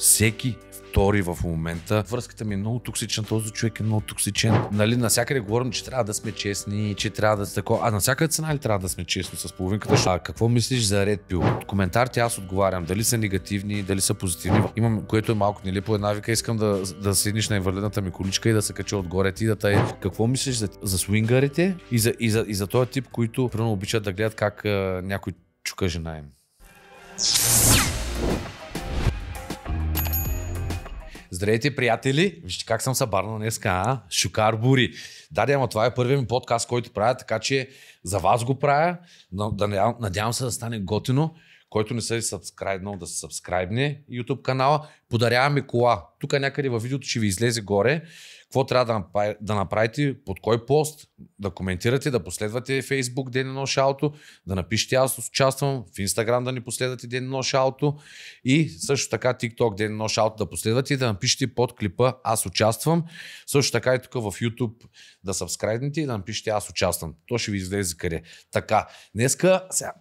всеки втори в момента. Връзката ми е много токсична, този човек е много токсичен. Нали, насякъде говорим, че трябва да сме честни, че трябва да такова. А на всяка цена ли трябва да сме честни с половинката? А какво мислиш за Red Pill? От коментарите аз отговарям. Дали са негативни, дали са позитивни. Имам, което е малко нелепо. Една вика искам да, да седнеш на инвалидната ми количка и да се кача отгоре ти да тая. Какво мислиш за, за свингарите и за, и, за, и за този тип, които примерно обичат да гледат как а, някой чука жена им? Здравейте, приятели! Вижте как съм събарнал днеска, а? Шукар Бури. Да, да, ама това е първият ми подкаст, който правя, така че за вас го правя. Да, надявам се да стане готино. Който не се е сабскрайбнал, да се сабскрайбне YouTube канала. Подаряваме кола. Тук някъде във видеото ще ви излезе горе какво трябва да, да направите, под кой пост, да коментирате, да последвате Facebook Ден на Нощ Ауто, да напишете аз участвам, в Instagram да ни последвате Ден на Нощ Ауто и също така TikTok Ден на Нощ Ауто да последвате и да напишете под клипа аз участвам. Също така и тук в YouTube да сабскрайбнете и да напишете аз участвам. То ще ви излезе къде. Така, днеска, сега,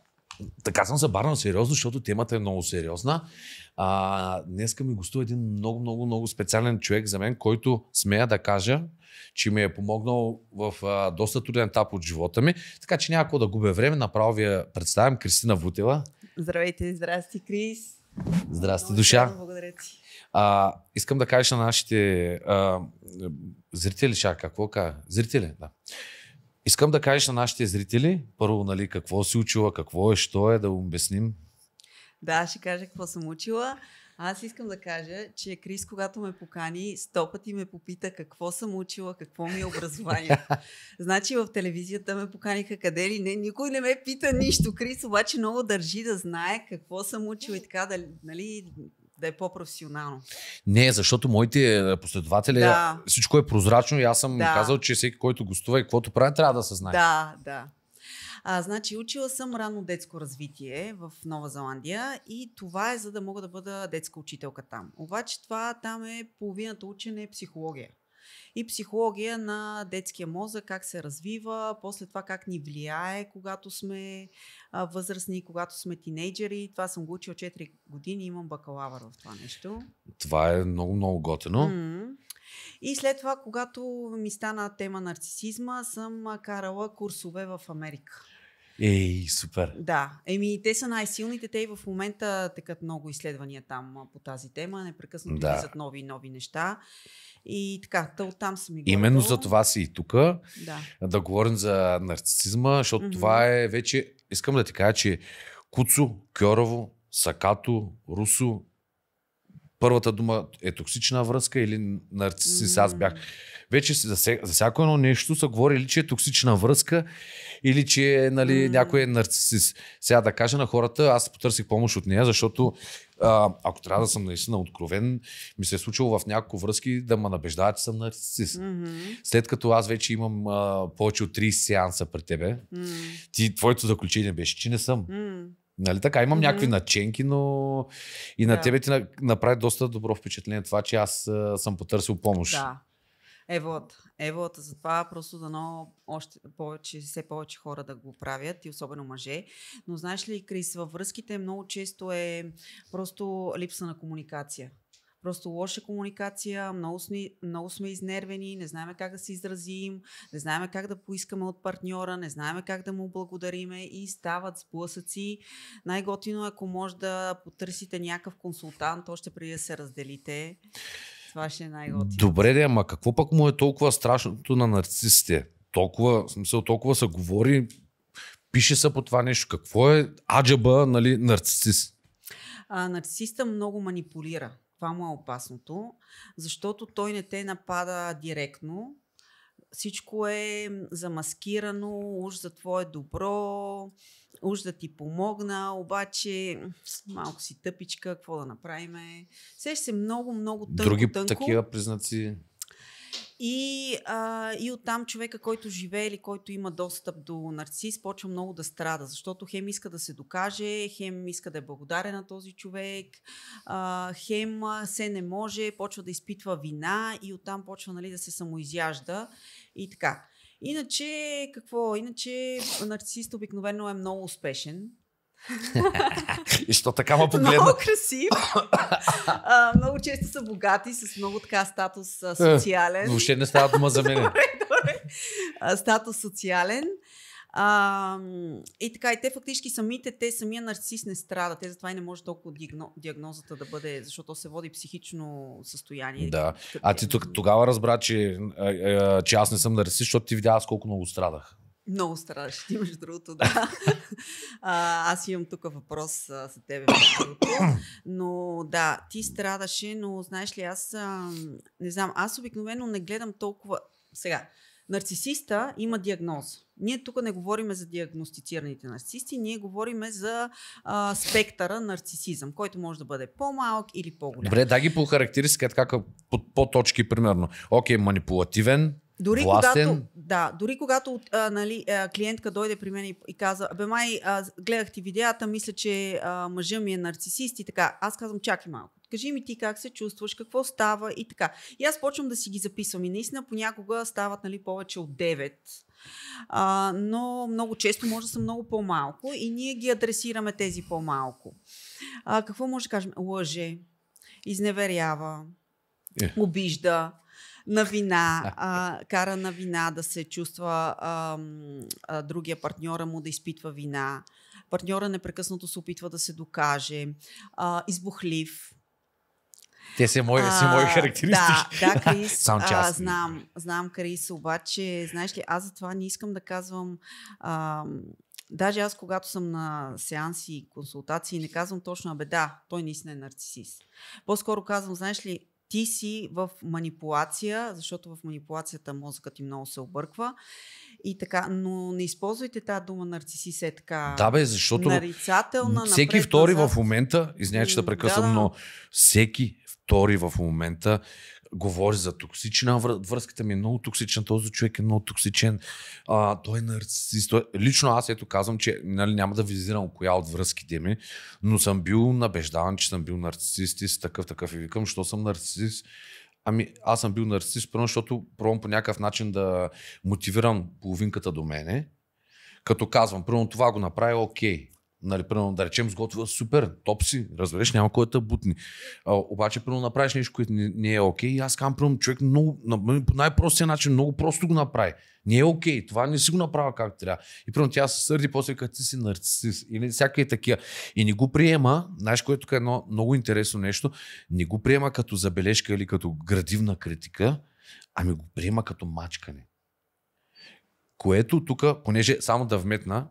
така съм забарнал сериозно, защото темата е много сериозна. А, днеска ми гостува един много, много, много специален човек за мен, който смея да кажа, че ми е помогнал в а, доста труден етап от живота ми. Така че няма да губя време. Направо ви я представям Кристина Вутева. Здравейте, здрасти, Крис. Здрасти, душа. Благодаря ти. А, искам да кажеш на нашите а, зрители, чак, какво кажа? Зрители, да. Искам да кажеш на нашите зрители, първо, нали, какво си учила, какво е, що е, да обясним да, ще кажа какво съм учила. Аз искам да кажа, че Крис, когато ме покани, сто пъти ме попита какво съм учила, какво ми е образование. значи в телевизията ме поканиха къде ли не, никой не ме пита нищо. Крис обаче много държи да знае какво съм учила и така да, нали, да е по-професионално. Не, защото моите е, последователи, да. всичко е прозрачно и аз съм да. казал, че всеки, който гостува и каквото прави, трябва да се знае. Да, да. А, значи, учила съм рано детско развитие в Нова Зеландия и това е за да мога да бъда детска учителка там. Обаче това там е половината учене е психология и психология на детския мозък, как се развива, после това как ни влияе, когато сме а, възрастни, когато сме тинейджери. Това съм го учил 4 години, имам бакалавър в това нещо. Това е много, много готено. Mm-hmm. И след това, когато ми стана тема нарцисизма, съм карала курсове в Америка. Ей, супер! Да, еми те са най-силните, те и в момента текат много изследвания там по тази тема, непрекъснато да. писат нови и нови неща. И така, тъл, там съм и Именно за това си и тук, да. да говорим за нарцисизма, защото mm-hmm. това е вече, искам да ти кажа, че Куцо, Кьорово, Сакато, Русо първата дума е токсична връзка или нарцисис. Mm. Аз бях. Вече за, за всяко едно нещо са говорили, че е токсична връзка или че е, нали, mm. някой е нарцисис. Сега да кажа на хората, аз потърсих помощ от нея, защото а, ако трябва да съм наистина откровен, ми се е случило в няколко връзки да ме набеждават, че съм нарцисист. Mm-hmm. След като аз вече имам а, повече от 30 сеанса при тебе, mm. ти, твоето заключение беше, че не съм. Mm. Нали така, имам mm-hmm. някакви наченки, но и на да. тебе ти направи доста добро впечатление това, че аз съм потърсил помощ. Да. Еволата. Еволата. Затова просто дано още повече, все повече хора да го правят и особено мъже. Но знаеш ли, Крис, във връзките много често е просто липса на комуникация. Просто лоша комуникация, много сме, много сме изнервени, не знаем как да се изразим, не знаем как да поискаме от партньора, не знаем как да му благодариме и стават сблъсъци. Най-готино е, ако може да потърсите някакъв консултант, още преди да се разделите. Това ще е най-готино. Добре, де, ама какво пък му е толкова страшното на нарцисите? Толкова, в смисъл, толкова се говори, пише се по това нещо. Какво е аджаба, нали, нарцисист? А, нарцисиста много манипулира това му е опасното, защото той не те напада директно. Всичко е замаскирано, уж за твое добро, уж да ти помогна, обаче малко си тъпичка, какво да направим. Сеща се много, много тънко, Други тънко. такива признаци и, а, и оттам човека, който живее или който има достъп до нарцис, почва много да страда, защото хем иска да се докаже, хем иска да е благодарен на този човек, а, хем се не може, почва да изпитва вина и оттам почва нали, да се самоизяжда и така. Иначе, какво? Иначе нарцист обикновено е много успешен и що така ма погледна? Много красив. а, много често са богати, с много така статус а, е, социален. Е, въобще не става дума за мен. добре, добре. А, статус социален. А, и така, и те фактически самите, те самия нарцис не страда. Те затова и не може толкова диагнозата да бъде, защото се води психично състояние. Да. А ти тогава разбра, че, че аз не съм нарцис, защото ти видя аз колко много страдах. Много страдаш ти, между другото, да. А, аз имам тук въпрос а, за тебе, между другото. Но да, ти страдаше, но знаеш ли, аз а, не знам, аз обикновено не гледам толкова... Сега, нарцисиста има диагноза. Ние тук не говориме за диагностицираните нарцисти, ние говориме за а, спектъра нарцисизъм, който може да бъде по-малък или по-голям. Добре, да ги по характеристика, така по, по точки примерно. Окей, манипулативен, дори властен. когато, да, дори когато а, нали, а, клиентка дойде при мен и, и каза, бе май, а, гледах ти видеята, мисля, че а, мъжа ми е нарцисист и така. Аз казвам, чакай малко. Кажи ми ти как се чувстваш, какво става и така. И аз почвам да си ги записвам и наистина понякога стават нали, повече от 9. А, но много често може да са много по-малко и ние ги адресираме тези по-малко. А, какво може да кажем? Лъже, изневерява, е. обижда, на вина, а, кара на вина да се чувства а, а, другия партньора му да изпитва вина. Партньора непрекъснато се опитва да се докаже. А, избухлив. Те са мои, а, си мои характеристики. Да, да, Крис. а, знам, знам, Крис, обаче, знаеш ли, аз затова не искам да казвам. А, Даже аз, когато съм на сеанси и консултации, не казвам точно, абе да, той наистина е нарцисист. По-скоро казвам, знаеш ли, ти си в манипулация, защото в манипулацията мозъкът ти много се обърква. И така, но не използвайте тази дума Нарциси е така да, бе, защото нарицателна. Всеки напред, втори назад. в момента, извинявай, че да прекъсвам, да, да. но всеки втори в момента говори за токсична връзката ми е много токсична, този човек е много токсичен, а, той е нарцисист. Той... Лично аз ето казвам, че нали, няма да визирам коя от връзките ми, но съм бил набеждаван, че съм бил нарцисист и с такъв такъв и викам, що съм нарцисист. Ами аз съм бил нарцисист, първо, защото пробвам по някакъв начин да мотивирам половинката до мене, като казвам, първо това го направи, окей. Нали, примерно, да речем, сготвя супер, топ си, разбереш, няма кой да бутни. А, обаче, примерно, направиш нещо, което не, не е окей. Okay, аз казвам, примерно, човек много, на, нали, по най-простия начин, много просто го направи. Не е окей, okay, това не си го направя както трябва. И примерно тя се сърди, после като ти си нарцисист или всякакви такива. И не го приема, знаеш, което е едно много интересно нещо, не го приема като забележка или като градивна критика, ами го приема като мачкане. Което тук, понеже само да вметна,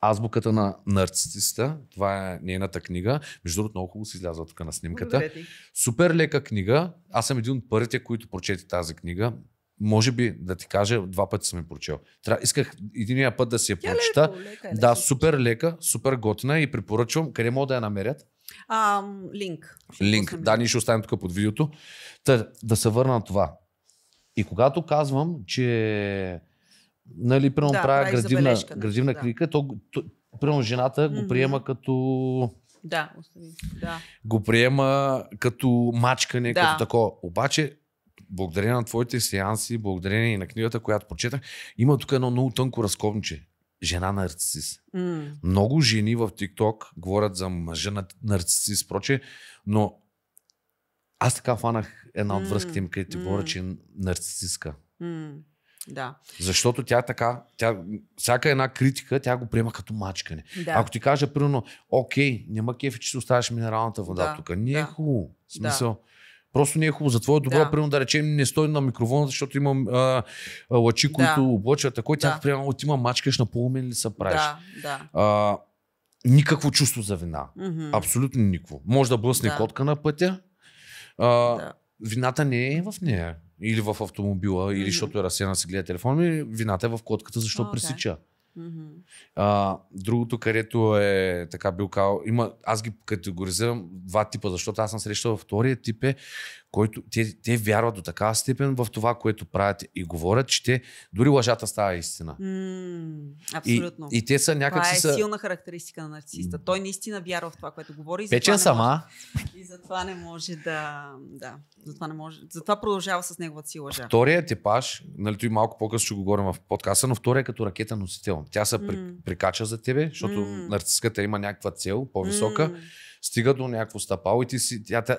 Азбуката на нарцисиста, това е нейната книга. Между другото, много хубаво се излязва тук на снимката. Супер лека книга. Аз съм един от първите, които прочети тази книга. Може би да ти кажа, два пъти съм я прочел. Тря... Исках единия път да си я е прочета. Леко, лека, е, да, супер лека, супер готина и препоръчвам къде мога да я намерят. А, линк. Линк. Да, ние ще оставим тук под видеото. Та, да се върна на това. И когато казвам, че нали, примерно да, правя градивна, градивна да. то, то примерно жената mm-hmm. го приема като... Да, Да. Го приема като мачкане, да. като такова. Обаче, благодарение на твоите сеанси, благодарение и на книгата, която прочетах, има тук едно много тънко разковниче. Жена нарцисис. Mm. Много жени в ТикТок говорят за мъжа на нарцис, проче, но аз така фанах една от връзките им, където mm. говоря, че е нарцисистка. Mm. Да. Защото тя така, тя, всяка една критика, тя го приема като мачкане. Да. Ако ти кажа, примерно, окей, няма кефи, че си оставяш минералната вода да. тук. Не е да. хубаво. В смисъл. Да. Просто не е хубаво. За твоето добро, да. примерно да речем, не стои на микрофона, защото имам а, а, лъчи, които облъчват. Такой да. тя, примерно, ти има мачкаш на полумен ли са правиш. Да, да. А, никакво чувство за вина. Mm-hmm. Абсолютно никакво. Може да блъсне да. котка на пътя. А, да. Вината не е в нея или в автомобила, mm-hmm. или защото е разсеяна си гледа телефон, ми вината е в котката, защото okay. пресича. Mm-hmm. А, другото, където е така бил као, има, аз ги категоризирам два типа, защото аз съм срещал втория тип е, който те, те вярват до такава степен в това, което правят и говорят, че те дори лъжата става истина. Mm, абсолютно. И, и те са някак Това е са... силна характеристика на нарциста. Той наистина вярва в това, което говори. И Печен сама. Може, и затова не може да... да затова, не може, затова продължава с неговата си лъжа. Втория типаж, нали, той малко по-късно ще го говорим в подкаста, но втория е като ракета носител. Тя се mm. прикача за тебе, защото mm. нарциската има някаква цел, по-висока. Mm стига до някакво стъпало и ти си, тя, те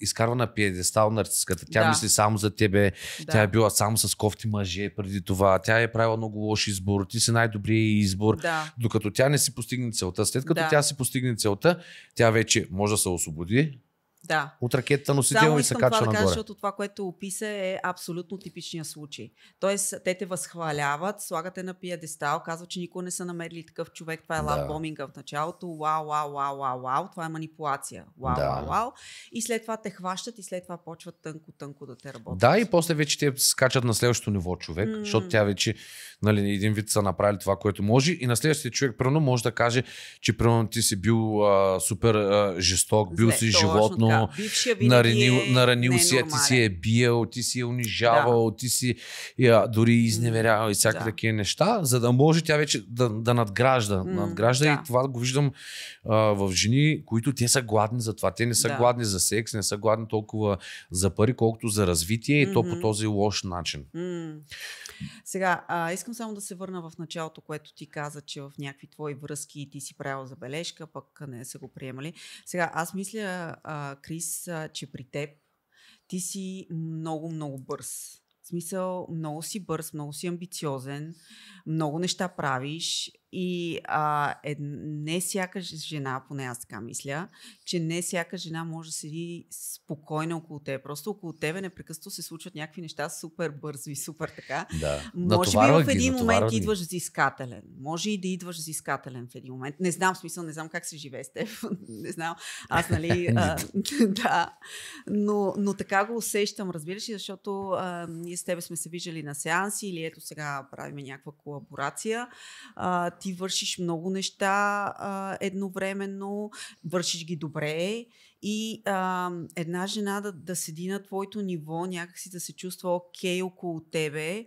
изкарва на пиедестал нарцистката. Тя да. мисли само за тебе, да. тя е била само с кофти мъже преди това, тя е правила много лош избор, ти си най добрия избор, да. докато тя не си постигне целта. След като да. тя си постигне целта, тя вече може да се освободи, да. От ракетата носител Само и се качва това да кажа, защото това, което описа е абсолютно типичния случай. Тоест, те те възхваляват, слагате на пиедестал, казват, че никога не са намерили такъв човек, това е да. боминга в началото, вау, вау, вау, вау, вау, това е манипулация, вау, да. вау, вау. И след това те хващат и след това почват тънко, тънко да те работят. Да, и после вече те скачат на следващото ниво човек, mm. защото тя вече, нали, един вид са направили това, което може и на следващия човек, прено може да каже, че примерно ти си бил а, супер а, жесток, бил Зле, си животно, да, наранил, е наранил си, е, ти си е бил, ти си е унижавал, да. ти си я, дори изневерявал и всякакви да. такива неща, за да може тя вече да, да надгражда. м надгражда да. и това го виждам а, в жени, които те са гладни за това. Те не са да. гладни за секс, не са гладни толкова за пари, колкото за развитие mm-hmm. и то по този лош начин. mm Сега, а, искам само да се върна в началото, което ти каза, че в някакви твои връзки ти си правил забележка, пък не са го приемали. Сега, аз мисля, а, Крис, а, че при теб ти си много, много бърз. В смисъл, много си бърз, много си амбициозен, много неща правиш и а, е, не всяка жена, поне аз така мисля, че не всяка жена може да седи спокойно около теб. Просто около тебе непрекъснато се случват някакви неща супер бързо и супер така. Да. Може би в един ги, момент ги. идваш взискателен. Може и да идваш взискателен в един момент. Не знам, в смисъл, не знам как се живее с теб. не знам. Аз, нали, а, да. Но, но така го усещам, разбираш ли, защото а, ние с тебе сме се виждали на сеанси или ето сега правиме някаква колаборация. А, ти вършиш много неща а, едновременно, вършиш ги добре и а, една жена да, да седи на твоето ниво, някакси да се чувства окей около тебе,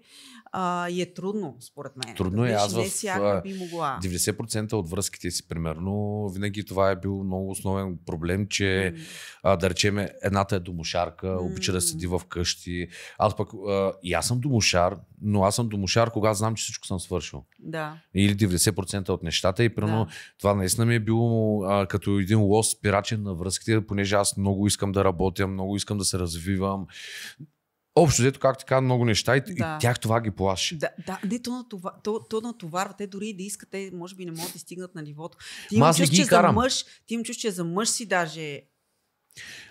а, и е трудно, според мен. Трудно е, аз в, би могла. 90% от връзките си, примерно, винаги това е бил много основен проблем, че, mm. а, да речеме, едната е домошарка, mm. обича да седи в къщи. Аз пък, а, и аз съм домошар, но аз съм домошар, когато знам, че всичко съм свършил. Да. Или 90% от нещата. И примерно да. това наистина ми е било а, като един лос, пирачен на връзките, понеже аз много искам да работя, много искам да се развивам. Общо, взето, как така, много неща и, да. и тях това ги плаши. Да, да не, то, то, то натоварва. Те дори и да искат, те може би не могат да стигнат на нивото. Ти им чуш, че за мъж, ти им чуш, че за мъж си даже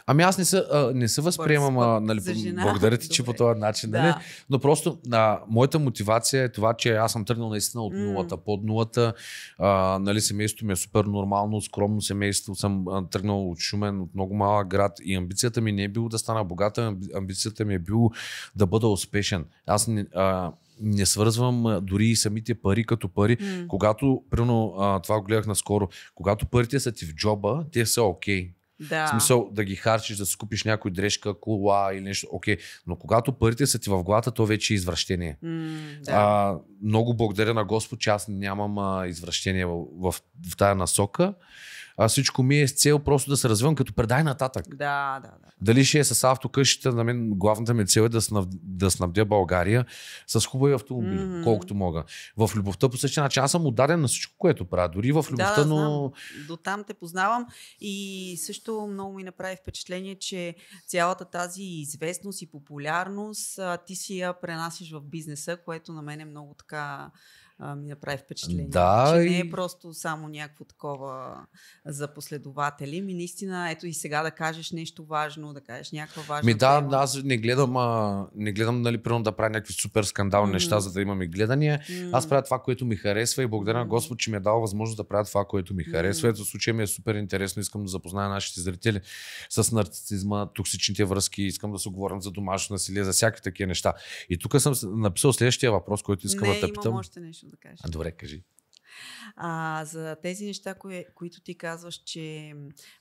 Ами аз не се, не се възприемам, а, нали, благодаря ти, че по този начин, нали? да. нали? но просто а, моята мотивация е това, че аз съм тръгнал наистина от нулата, mm. под нулата, а, нали, семейството ми е супер нормално, скромно семейство, съм а, тръгнал от Шумен, от много малък град и амбицията ми не е било да стана богата, амбицията ми е било да бъда успешен. Аз не, а, не свързвам дори и самите пари като пари. Mm. Когато, примерно, това го гледах наскоро, когато парите са ти в джоба, те са окей. Okay. Да. В смисъл да ги харчиш, да си купиш някой дрежка, кола или нещо. Окей. Но когато парите са ти в главата, то вече е извращение. Mm, да. а, много благодаря на Господ, че аз нямам а, извращение в, в, в тая насока а всичко ми е с цел просто да се развивам като предай нататък. Да, да, да. Дали ще е с автокъщата, на мен главната ми цел е да, снаб, да снабдя България с хубави автомобили, mm-hmm. колкото мога. В любовта по същия начин. Аз съм отдаден на всичко, което правя. Дори в любовта, да, да, но... Знам. До там те познавам и също много ми направи впечатление, че цялата тази известност и популярност ти си я пренасиш в бизнеса, което на мен е много така а, ми направи впечатление. Да, че и... не е просто само някакво такова за последователи. Ми наистина, ето и сега да кажеш нещо важно, да кажеш някаква важна Ми да, тема. аз не гледам, а, не гледам нали, примерно да правя някакви супер скандални mm. неща, за да имаме гледания. Mm. Аз правя това, което ми харесва и благодаря на mm. Господ, че ми е дал възможност да правя това, което ми харесва. Mm. Ето случай ми е супер интересно, искам да запозная нашите зрители с нарцисизма, токсичните връзки, искам да се говорим за домашно насилие, за всякакви такива неща. И тук съм написал следващия въпрос, който искам не, да те питам. Още нещо да кажа. А, добре, кажи. А, за тези неща, кои, които ти казваш, че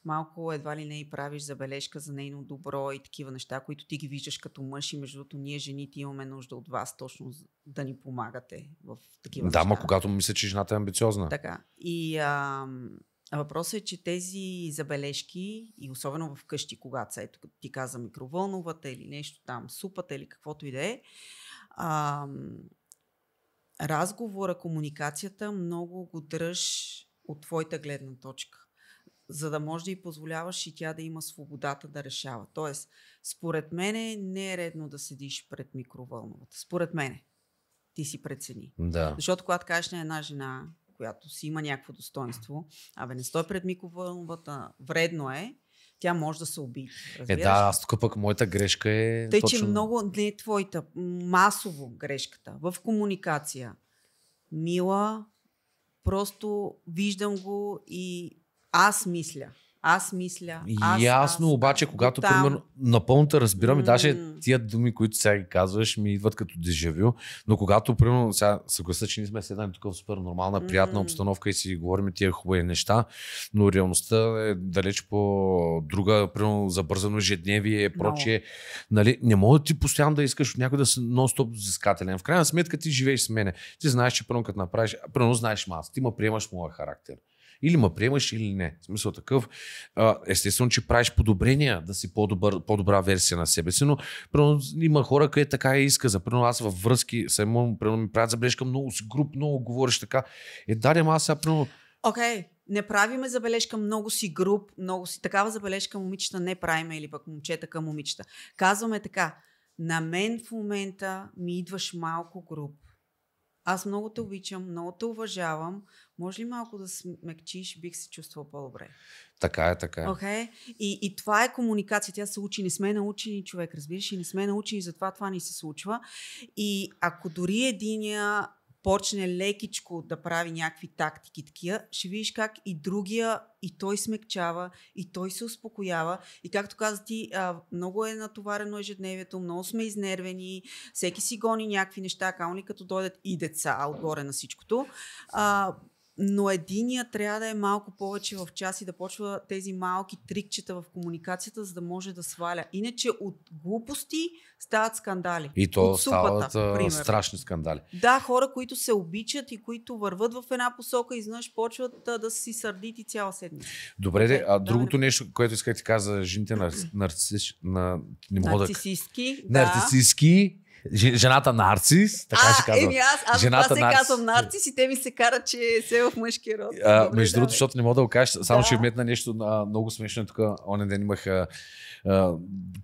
малко едва ли не и правиш забележка за нейно добро и такива неща, които ти ги виждаш като мъж и между другото ние жените имаме нужда от вас точно да ни помагате в такива да, неща. Да, ма когато мисля, че жената е амбициозна. Така. И а, въпросът е, че тези забележки и особено в къщи, когато са, ето ти каза микроволновата или нещо там, супата или каквото и да е, разговора, комуникацията много го дръж от твоята гледна точка, за да може да й позволяваш и тя да има свободата да решава. Тоест, според мене не е редно да седиш пред микровълновата. Според мене. Ти си прецени. Да. Защото когато кажеш на една жена, която си има някакво достоинство, абе не стой пред микровълновата, вредно е, тя може да се уби, Разбираш? Е, да, аз тук пък моята грешка е. Тъй, точно... че много не е твоята. Масово грешката. В комуникация. Мила, просто виждам го и аз мисля аз мисля. Аз, Ясно, аз, обаче, когато там... примерно напълно те разбирам mm. и даже тия думи, които сега ги казваш, ми идват като дежавю, но когато примерно сега съгласа, че ние сме седнали тук в супер нормална, приятна mm. обстановка и си говорим тия хубави неща, но реалността е далеч по друга, примерно забързано ежедневие, е прочие. No. Нали, не мога ти постоянно да искаш от някой да си нон-стоп взискателен. В крайна сметка ти живееш с мене. Ти знаеш, че примерно като направиш, примерно знаеш аз, ти ме приемаш моя характер. Или ме приемаш, или не. В смисъл такъв. Естествено, че правиш подобрения, да си по-добър, по-добра версия на себе си, но примерно, има хора, които така и иска. За примерно, аз във връзки, само примерно, ми правят забележка, много си груп, много говориш така. Е, дарям аз сега, примерно, Окей, okay. не правиме забележка много си груп, много си такава забележка момичета не правиме или пък момчета към момичета. Казваме така, на мен в момента ми идваш малко груп. Аз много те обичам, много те уважавам, може ли малко да смекчиш, бих се чувствал по-добре? Така е, така е. Okay? И, и това е комуникация. Тя се учи. Не сме научени човек, разбираш, и не сме научени, затова това ни се случва. И ако дори единия почне лекичко да прави някакви тактики такива, ще видиш как и другия, и той смекчава, и той се успокоява. И както каза ти, много е натоварено ежедневието, много сме изнервени, всеки си гони някакви неща, кални като дойдат и деца отгоре на всичкото но единия трябва да е малко повече в час и да почва тези малки трикчета в комуникацията, за да може да сваля. Иначе от глупости стават скандали. И то от супата, стават пример. страшни скандали. Да, хора, които се обичат и които върват в една посока, изведнъж почват да да си сърдити цяла седмица. Добре, де, а другото да, нещо, което исках да ти кажа за жените нарцисички. Нар... Нар... нарцисистки. Да. Нарцисистки Жената нарцис, така а, ще казвам. Еми аз, аз Жената това се нарцис. казвам нарцис и те ми се карат, че се е в мъжки род. А, Добре, между другото, защото не мога да го кажа, само да. ще вметна нещо а, много смешно. Е тук онен ден имах, а, а,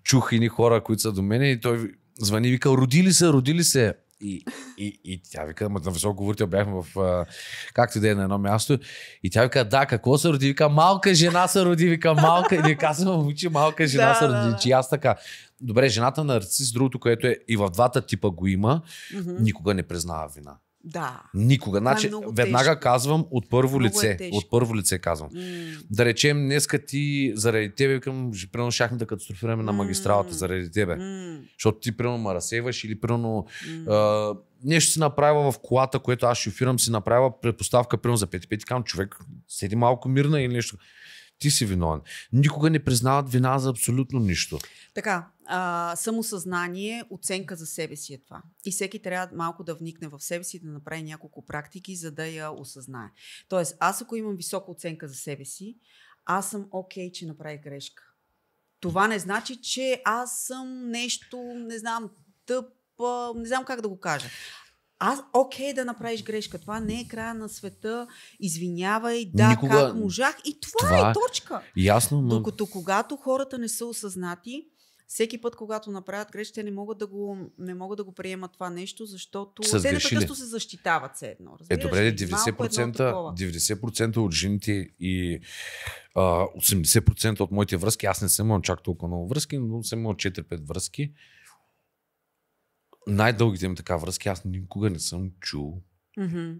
чух ни хора, които са до мен и той звъни и вика, родили се, родили се. И, и, и тя вика, ама на високо говорител бяхме в както да е на едно място. И тя вика, да, какво се роди? Вика, малка жена се роди, вика, малка. И не казвам, момиче, малка жена да, се роди. Да. Че аз така. Добре, жената на с другото, което е и в двата типа го има, mm-hmm. никога не признава вина. Да. Никога. Е значи, е веднага тежко. казвам от първо много е лице. Е от първо лице казвам. Mm. Да речем, днеска ти, заради тебе, към, примерно, шахме да катастрофираме mm. на магистралата, заради тебе. Mm. Защото ти, примерно, ме разсейваш или, примерно, mm. а, нещо си направя в колата, което аз шофирам, си направя предпоставка, примерно, за 5-5, казвам, човек, седи малко мирна или нещо ти си виновен. Никога не признават вина за абсолютно нищо. Така, а, самосъзнание, оценка за себе си е това. И всеки трябва малко да вникне в себе си, да направи няколко практики, за да я осъзнае. Тоест, аз ако имам висока оценка за себе си, аз съм окей, okay, че направих грешка. Това не значи, че аз съм нещо, не знам, тъп, не знам как да го кажа. Аз окей okay, да направиш грешка. Това не е края на света. Извинявай, да, Никога... как можах. И това, е това е точка. Ясно, но... Докато когато хората не са осъзнати, всеки път, когато направят грешка, те не могат да го, не могат да го приемат това нещо, защото Са те непрекъснато се защитават все едно. Е, разбираш? Е, добре, 90%, 90% от жените и а, 80% от моите връзки, аз не съм имал чак толкова много връзки, но съм имал 4-5 връзки. Най-дългите ми така връзки, аз никога не съм чул. Mm-hmm.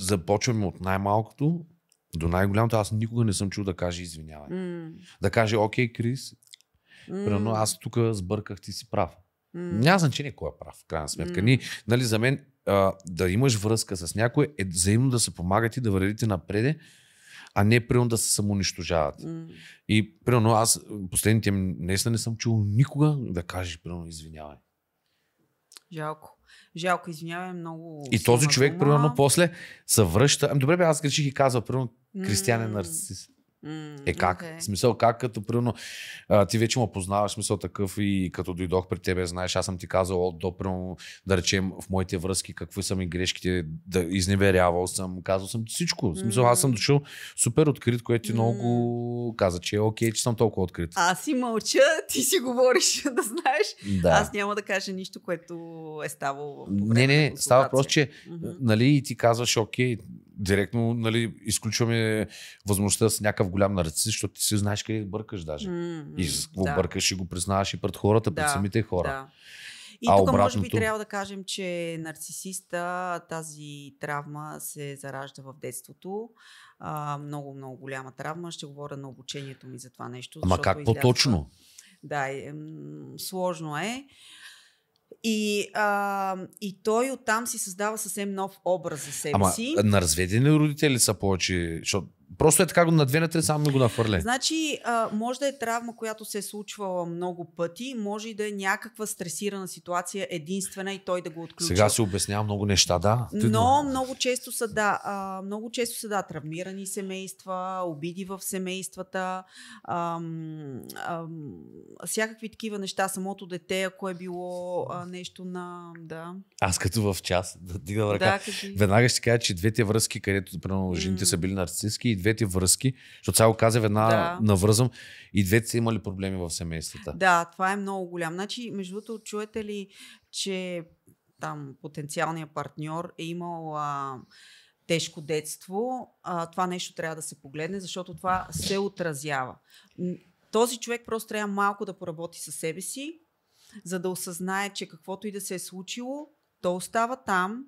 Започваме от най-малкото до най-голямото. Аз никога не съм чул да каже извинявай. Mm. Да каже, окей, Крис, Mm. Примерно аз тук сбърках, ти си прав. Mm. Няма значение кой е прав, в крайна сметка. Mm. Ни, нали, за мен а, да имаш връзка с някой е взаимно да се помагате, и да вървите напреде, а не примерно да се самоунищожават. Mm. И примерно аз последните днес не съм чул никога да кажеш примерно извинявай. Жалко. Жалко, извинявай, много. И този човек, дума. примерно, после се връща. Ами добре, бе, аз греших и казвам, примерно, Кристиан е нарцис. Mm, е как? Okay. Смисъл как като примерно а, ти вече му познаваш смисъл такъв и като дойдох при тебе, знаеш, аз съм ти казал от до примерно, да речем в моите връзки какви са ми грешките, да изневерявал съм, казал съм всичко. В Смисъл аз съм дошъл супер открит, което ти mm. много каза, че е окей, че съм толкова открит. Аз си мълча, ти си говориш да знаеш. Да. Аз няма да кажа нищо, което е ставало. Не, не, не, става просто, че mm-hmm. нали и ти казваш окей, okay, директно нали, изключваме възможността с някакъв голям нарцис, защото ти си знаеш къде бъркаш даже. Mm-hmm, и с какво да. бъркаш и го признаваш и пред хората, да, пред самите хора. Да. И а тук обратното... може би трябва да кажем, че нарцисиста тази травма се заражда в детството. А, много, много голяма травма. Ще говоря на обучението ми за това нещо. Ама как по-точно? Да, е, сложно е. И, а, и той оттам си създава съвсем нов образ за себе Ама, си. На разведени родители са повече, защото Просто е така го на две на три, само го нахвърля. Значи, а, може да е травма, която се е случвала много пъти, може и да е някаква стресирана ситуация единствена и той да го отключи. Сега си обяснявам много неща, да. Ти Но да. много често са да, а, много често са да, травмирани семейства, обиди в семействата, ам, ам, всякакви такива неща, самото дете, ако е било а, нещо на... Да. Аз като в час, да дигна ръка, да, като... веднага ще кажа, че двете връзки, където, примерно, жените mm. са били нарцистски, и двете връзки, защото сега го каза веднага да. навръзвам, и двете са имали проблеми в семействата. Да, това е много голям. Значи, между другото, чуете ли, че там потенциалният партньор е имал а, тежко детство, а, това нещо трябва да се погледне, защото това се отразява. Този човек просто трябва малко да поработи със себе си, за да осъзнае, че каквото и да се е случило, то остава там,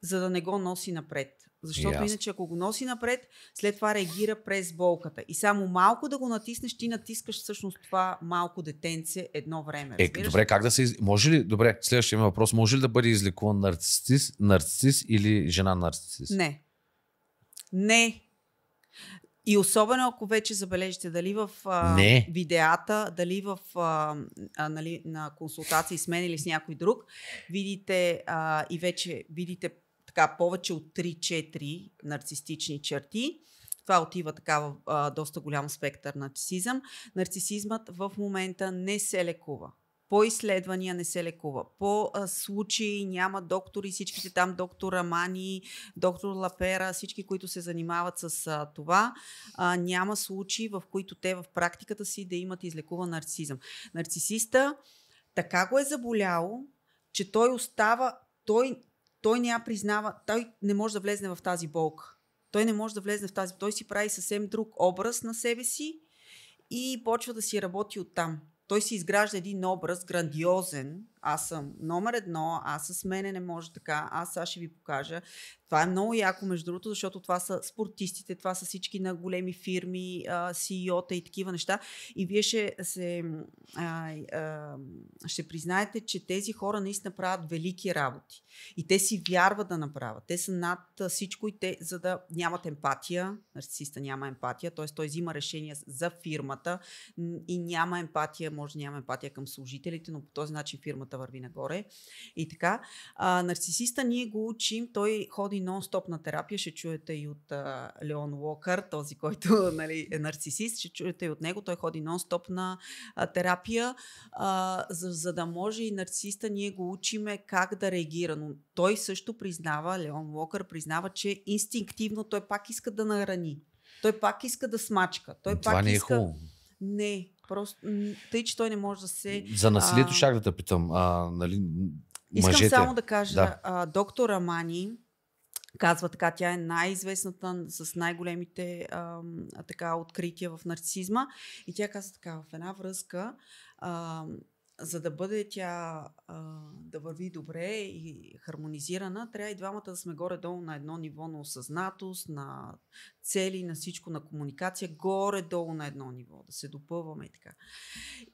за да не го носи напред. Защото yes. иначе ако го носи напред, след това реагира през болката. И само малко да го натиснеш, ти натискаш всъщност това малко детенце едно време. Е, добре, как да се... Може ли... Добре, следващия ми въпрос. Може ли да бъде излекуван нарцис, нарцис или жена нарцис? Не. Не. И особено ако вече забележите дали в а, не. видеата, дали в а, а, нали, на консултации с мен или с някой друг, видите а, и вече видите така повече от 3-4 нарцистични черти. Това отива така в а, доста голям спектър нарцисизъм. Нарцисизмът в момента не се лекува. По изследвания не се лекува. По а, случаи няма доктори, всичките там доктор Рамани, доктор Лапера, всички, които се занимават с а, това, а, няма случаи, в които те в практиката си да имат излекуван нарцисизъм. Нарцисиста така го е заболяло, че той остава, той, той я признава, той не може да влезне в тази болка. Той не може да влезне в тази. Той си прави съвсем друг образ на себе си и почва да си работи оттам. Той си изгражда един образ, грандиозен. Аз съм номер едно, аз с мене не може така, аз сега ще ви покажа. Това е много яко, между другото, защото това са спортистите, това са всички на големи фирми, CEO-та и такива неща. И вие ще се а, а, ще признаете, че тези хора наистина правят велики работи. И те си вярват да направят. Те са над всичко и те, за да нямат емпатия. Нарцисиста няма емпатия, т.е. той взима решения за фирмата и няма емпатия, може да няма емпатия към служителите, но по този начин фирмата върви нагоре. И така. А, нарцисиста ние го учим, той ходи ходи нон-стоп на терапия. Ще чуете и от а, Леон Уокър, този, който нали, е нарцисист. Ще чуете и от него. Той ходи нон-стоп на а, терапия, а, за, за да може и нарциста ние го учиме как да реагира. Но той също признава, Леон Уокър признава, че инстинктивно той пак иска да нарани. Той пак иска да смачка. Той Това пак не е иска... хубаво. Не, просто тъй, че той не може да се... За насилието а... шах да те питам. А, нали, Искам мъжете. само да кажа, да. А, доктор Амани, казва така, тя е най-известната с най-големите а, така, открития в нарцизма. И тя казва така, в една връзка, а, за да бъде тя а, да върви добре и хармонизирана, трябва и двамата да сме горе-долу на едно ниво на осъзнатост, на цели, на всичко, на комуникация, горе-долу на едно ниво, да се допълваме и така.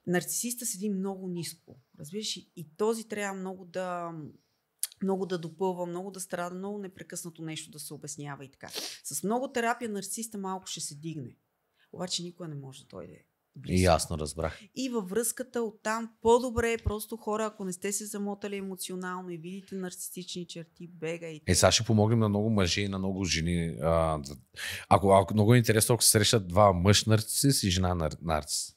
Нарцисиста седи много ниско, разбираш? И този трябва много да много да допълва, много да страда, много непрекъснато нещо да се обяснява и така. С много терапия нарциста малко ще се дигне. Обаче никой не може да дойде Близко. И ясно разбрах. И във връзката оттам по-добре е просто хора, ако не сте се замотали емоционално и видите нарцистични черти, бега и. Е, сега ще помогнем на много мъже и на много жени. А, ако, ако много е интересно, ако се срещат два мъж нарцис и жена нар- нарцис.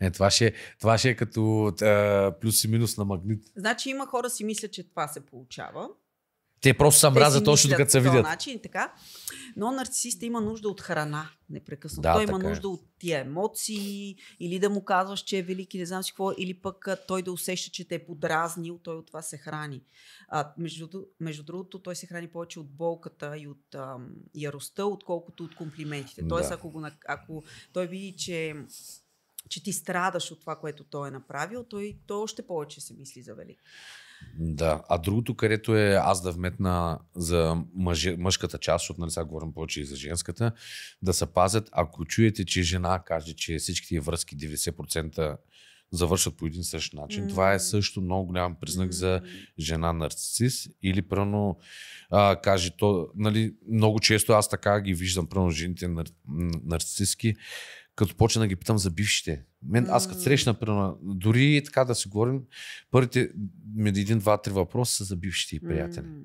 Е, това, ще, е, това ще е като е, плюс и минус на магнит. Значи има хора си мислят, че това се получава. Те просто са мразят точно докато се видят. Начин, така. Но нарцисиста има нужда от храна непрекъснато. Да, той има е. нужда е. от тия емоции или да му казваш, че е велик и не знам си какво, или пък той да усеща, че те е подразнил, той от това се храни. А, между, между другото, той се храни повече от болката и от ам, яростта, отколкото от комплиментите. Тоест, да. ако, го, ако той види, че че ти страдаш от това, което той е направил, той, той още повече се мисли за велик. Да, а другото, където е аз да вметна за мъж, мъжката част, защото нали сега говорим повече и за женската, да се пазят, ако чуете, че жена каже, че всички тия връзки 90% завършват по един същ начин. Mm. Това е също много голям признак mm. за жена нарцис или пръвно а, каже то, нали, много често аз така ги виждам, пръвно жените нар, нарцисистки, като почна да ги питам за бившите. Мен, аз като срещна, дори така да си говорим, първите един, два, три въпроса са за бившите и приятели. Mm.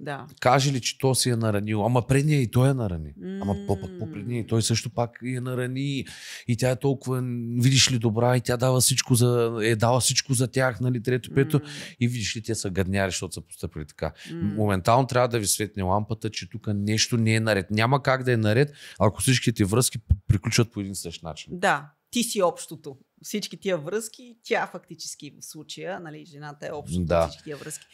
Да. Каже ли, че то си е наранил? Ама предния и той е нарани. Mm. Ама по-пък по-предния и той също пак е нарани. И тя е толкова, видиш ли, добра и тя дава всичко за, е дала всичко за тях, нали, трето, пето. Mm. И видиш ли, те са гадняри, защото са постъпили така. Mm. Моментално трябва да ви светне лампата, че тук нещо не е наред. Няма как да е наред, ако всичките връзки приключват по един същ начин. Да, ти си общото всички тия връзки, тя фактически в случая, нали, жената е общо да. всички тия връзки.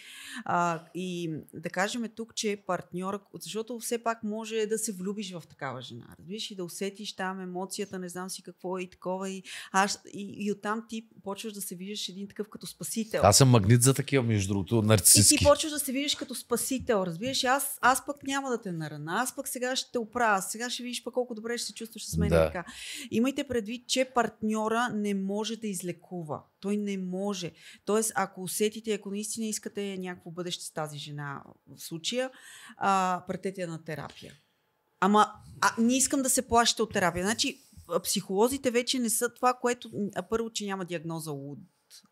А, и да кажем тук, че партньора, защото все пак може да се влюбиш в такава жена, разбираш, и да усетиш там емоцията, не знам си какво е и такова, и, аж, и, и оттам ти почваш да се виждаш един такъв като спасител. Аз съм магнит за такива, между другото, нарциски. И ти почваш да се виждаш като спасител, разбираш, аз, аз пък няма да те нарана, аз пък сега ще те оправя, сега ще видиш пък колко добре ще се чувстваш с мен. Да. Така. Имайте предвид, че партньора не може да излекува. Той не може. Тоест, ако усетите, ако наистина искате някакво бъдеще с тази жена в случая, а, претете на терапия. Ама а, не искам да се плащате от терапия. Значи, психолозите вече не са това, което... А първо, че няма диагноза луд.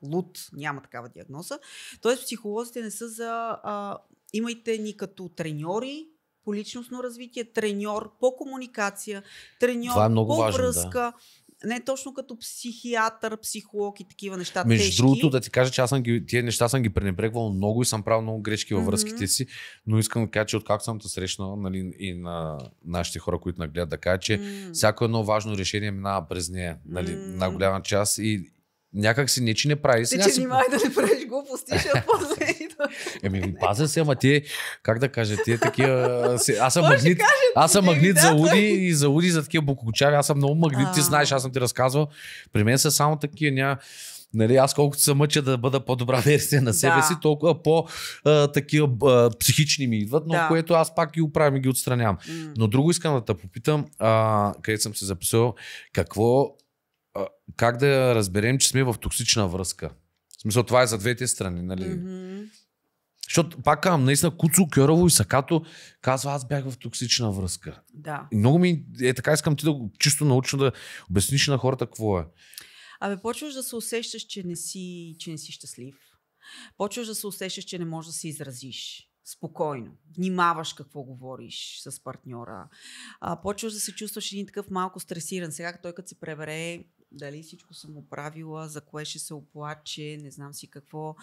Луд няма такава диагноза. Тоест, психолозите не са за... А, имайте ни като треньори, по личностно развитие, треньор по комуникация, треньор е по важен, връзка. Да не точно като психиатър, психолог и такива неща. Между тежки. другото, да ти кажа, че аз съм ги, тия неща съм ги пренебрегвал много и съм правил много грешки във връзките mm-hmm. си, но искам да кажа, че откакто съм те срещнал нали, и на нашите хора, които нагледат, да кажа, че mm-hmm. всяко едно важно решение минава през нея, нали, mm-hmm. на голяма част и, някак си не, че не прави. ти, значи, че си... внимай да не правиш глупости, ще ползвай. Еми, ви пазя се, ама ти, как да кажа, ти е такива... Аз съм магнит, аз съм магнит за уди и за уди за такива букучави. Аз съм много магнит, ти знаеш, аз съм ти разказвал. При мен са само такива, ня... Нали, аз колкото се мъча да бъда по-добра версия на себе да. си, толкова по-такива психични ми идват, но да. което аз пак ги оправям и ги отстранявам. Mm. Но друго искам да те попитам, а, където съм се записал, какво как да разберем, че сме в токсична връзка? В смисъл, това е за двете страни, нали? Mm-hmm. Защото, пак казвам, наистина Куцо Кьорово и Сакато казва, аз бях в токсична връзка. Да. И много ми е така, искам ти да чисто научно да обясниш на хората какво е. Абе, почваш да се усещаш, че не си, че не си щастлив. Почваш да се усещаш, че не можеш да се изразиш спокойно. Внимаваш какво говориш с партньора. А, почваш да се чувстваш един такъв малко стресиран. Сега той като се пребере, дали всичко съм оправила, за кое ще се оплаче, не знам си какво.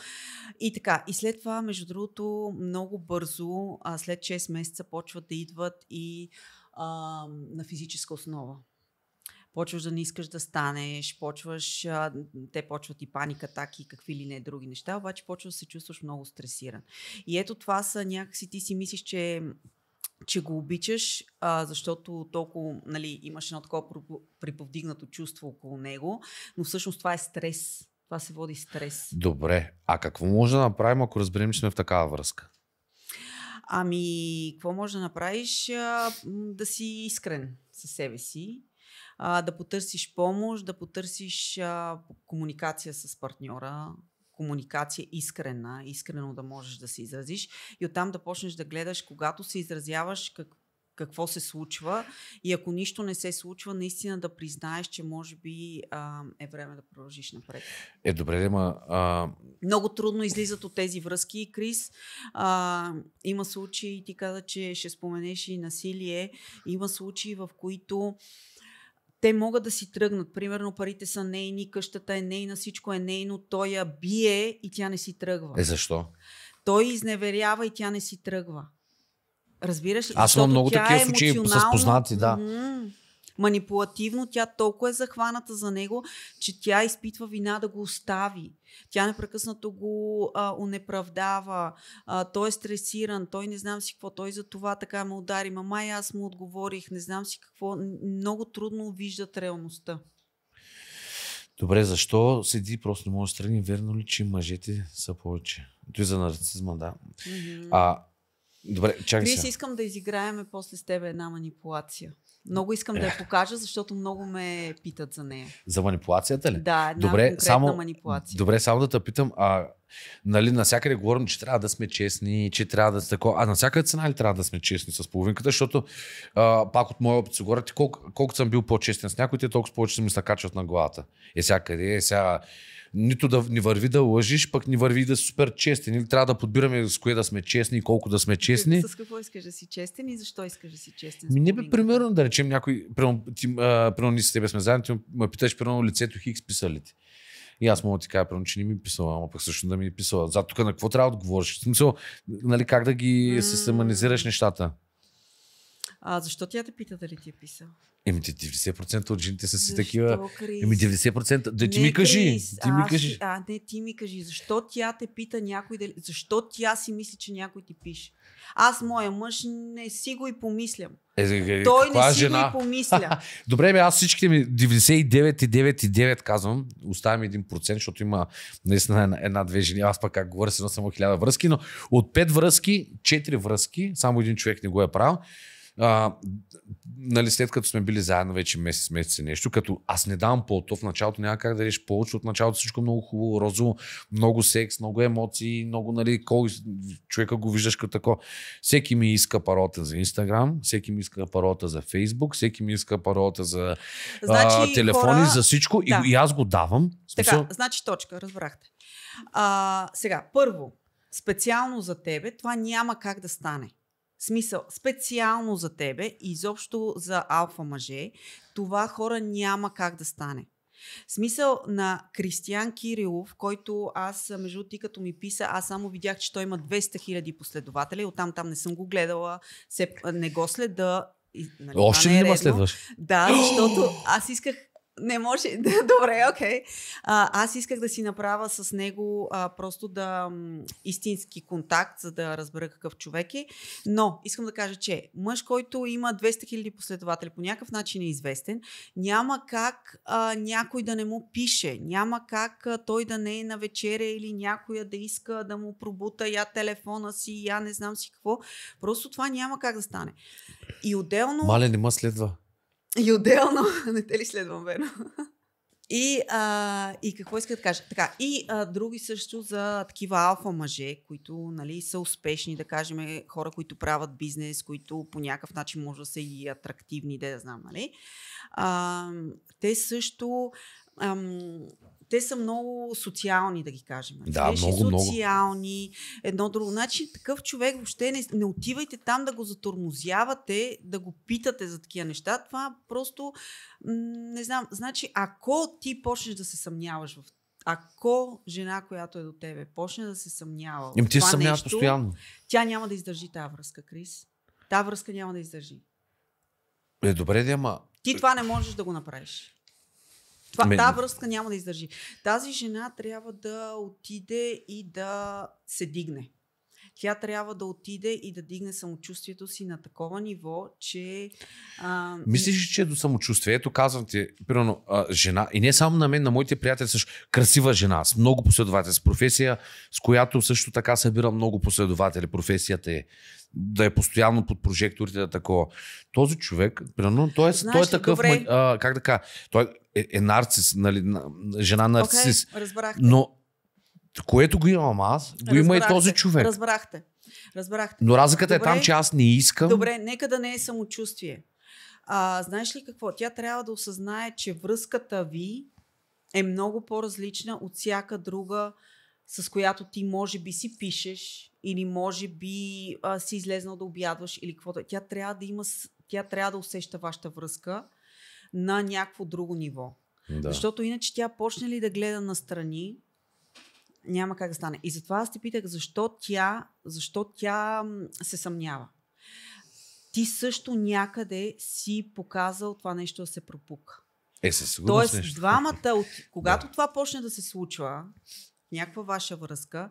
И така. И след това, между другото, много бързо, а, след 6 месеца, почват да идват и а, на физическа основа почваш да не искаш да станеш, почваш, а, те почват и паника, так, и какви ли не други неща, обаче почваш да се чувстваш много стресиран. И ето това са някакси, ти си мислиш, че че го обичаш, а, защото толкова нали, имаш едно такова приповдигнато чувство около него, но всъщност това е стрес. Това се води стрес. Добре. А какво може да направим, ако разберем, че сме в такава връзка? Ами, какво може да направиш? А, да си искрен със себе си, а, да потърсиш помощ, да потърсиш а, комуникация с партньора, комуникация искрена, искрено да можеш да се изразиш и оттам да почнеш да гледаш, когато се изразяваш, как, какво се случва и ако нищо не се случва, наистина да признаеш, че може би а, е време да продължиш напред. Е, добре, има... А... Много трудно излизат от тези връзки. Крис, а, има случаи, ти каза, че ще споменеш и насилие, има случаи, в които те могат да си тръгнат. Примерно парите са нейни, къщата е нейна, всичко е нейно, той я бие и тя не си тръгва. Е, защо? Той изневерява и тя не си тръгва. Разбираш ли? Аз имам много такива е случаи с познати, да. Mm-hmm манипулативно, тя толкова е захваната за него, че тя изпитва вина да го остави. Тя непрекъснато го а, унеправдава, а, той е стресиран, той не знам си какво, той за това така ме удари, мама и аз му отговорих, не знам си какво. Много трудно виждат реалността. Добре, защо седи просто на моя страни? Верно ли, че мъжете са повече? Той за нарцизма, да. Mm-hmm. А, добре, чакай Вие си искам да изиграеме после с тебе една манипулация. Много искам да я покажа, защото много ме питат за нея. За манипулацията ли? Да, една добре, само, манипулация. Добре, само да те питам, а нали, насякъде говорим, че трябва да сме честни, че трябва да сме такова. А на всяка цена ли трябва да сме честни с половинката? Защото а, пак от моя опит се говорят, колко, колко съм бил по-честен с някой, те толкова повече ми се качват на главата. Е сега къде, е сега нито да ни върви да лъжиш, пък ни върви да си супер честен. Или трябва да подбираме с кое да сме честни и колко да сме честни. С какво искаш да си честен и защо искаш да си честен? Ми не бе, примерно да речем някой, примерно, ние с тебе сме заедно, ти ме питаш, примерно, лицето Хикс писали ти. И аз мога да ти кажа, примерно, че не ми е писала, ама пък също да ми е писала. За тук на какво трябва да отговориш? В смисъл, нали, как да ги mm. системанизираш нещата? А защо тя те пита дали ти е писал? Еми, 90% от жените са си защо, такива. Крис? Еми, 90%. Да ти не, ми кажи. ти ми кажи. А, не, ти ми кажи. Защо тя те пита някой дали. Защо тя си мисли, че някой ти пише? Аз, моя мъж, не си го и помислям. Е, е, е Той не си жена? го и помисля. Добре, бе, аз всичките ми 99,9,9 казвам. Оставям 1%, защото има наистина една-две жени. Аз пък как говоря, с едно само хиляда връзки, но от 5 връзки, 4 връзки, само един човек не го е правил а, нали, след като сме били заедно вече месец, месец и нещо, като аз не давам по-то, в началото няма как да реши повече, от началото всичко е много хубаво, розово, много секс, много емоции, много, нали, кой човека го виждаш като тако. Всеки ми иска паролата за Инстаграм, всеки ми иска паролата за Фейсбук, всеки ми иска паролата за значи, а, телефони, хора... за всичко да. и, и аз го давам. Смисъл... Така, значи точка, разбрахте. А, сега, първо, специално за тебе това няма как да стане смисъл, специално за тебе, изобщо за алфа мъже, това хора няма как да стане. Смисъл на Кристиян Кирилов, който аз, между ти като ми писа, аз само видях, че той има 200 хиляди последователи, оттам там не съм го гледала, се, не го следа. нали, Още ли не е ма следваш? Да, защото аз исках не може. Добре, окей. Okay. А, аз исках да си направя с него а, просто да м, истински контакт, за да разбера какъв човек е. Но искам да кажа, че мъж, който има 200 000 последователи, по някакъв начин е известен, няма как а, някой да не му пише, няма как а, той да не е на вечеря или някоя да иска да му пробута я телефона си, я не знам си какво. Просто това няма как да стане. И отделно. Мале, не ма следва. И отделно, не те ли следвам, верно? И, а, и какво иска да кажа? Така, и а, други също за такива алфа мъже, които нали, са успешни, да кажем, хора, които правят бизнес, които по някакъв начин може да са и атрактивни, да я знам, нали? А, те също ам, те са много социални, да ги кажем. Нали? Да, Виж, е много, социални, много. едно друго. Значи такъв човек въобще не, не отивайте там да го затормозявате, да го питате за такива неща. Това просто, м- не знам, значи ако ти почнеш да се съмняваш в ако жена, която е до тебе, почне да се съмнява. Им, ти се нещо, постоянно. Тя няма да издържи тази връзка, Крис. Та връзка няма да издържи. Е, добре, да, ама. Ти това не можеш да го направиш. Това, Мен... Ами, Тази връзка няма да издържи. Тази жена трябва да отиде и да се дигне. Тя трябва да отиде и да дигне самочувствието си на такова ниво, че. А... Мислиш, че е до самочувствието, казвам ти, примерно, а, жена, и не е само на мен, на моите приятели, също красива жена, с много последователи, с професия, с която също така събира много последователи. Професията е да е постоянно под прожекторите, да е такова. Този човек, примерно, той е, той е ли, такъв, добре? а, как да кажа, той е, е нарцис, нали, жена нарцис. Okay, но което го имам аз, го има и този човек. Разбрахте. Разбрахте. Но разликата Добре, е там, че аз не искам. Добре, нека да не е самочувствие. А, знаеш ли какво? Тя трябва да осъзнае, че връзката ви е много по-различна от всяка друга, с която ти може би си пишеш или може би а, си излезнал да обядваш или каквото. Е. Тя трябва да има, тя трябва да усеща вашата връзка на някакво друго ниво. Да. Защото иначе тя почне ли да гледа настрани, няма как да стане. И затова аз те питах, защо тя, защо тя се съмнява. Ти също някъде си показал това нещо да се пропука. Е, със сигурност Тоест, нещо. двамата, от, когато да. това почне да се случва, някаква ваша връзка,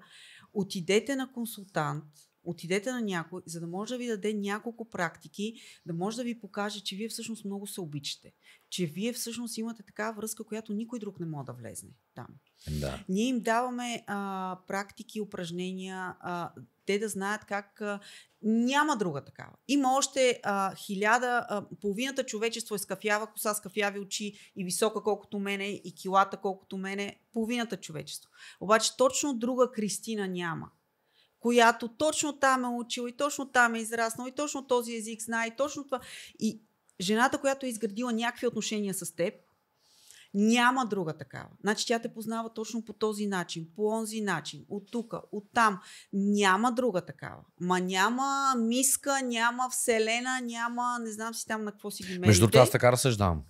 отидете на консултант, отидете на някой, за да може да ви даде няколко практики, да може да ви покаже, че вие всъщност много се обичате, че вие всъщност имате такава връзка, която никой друг не може да влезне там. Да. Ние им даваме а, практики, упражнения, а, те да знаят как. А, няма друга такава. Има още а, хиляда, а, половината човечество е скафява коса, скафяви очи и висока колкото мене, и килата колкото мене, половината човечество. Обаче точно друга Кристина няма която точно там е учила и точно там е израснала, и точно този език знае и точно това. И жената, която е изградила някакви отношения с теб, няма друга такава. Значи тя те познава точно по този начин, по онзи начин, от тук, от там. Няма друга такава. Ма няма миска, няма вселена, няма не знам си там на какво си ги мерите. Между другото аз така разсъждавам.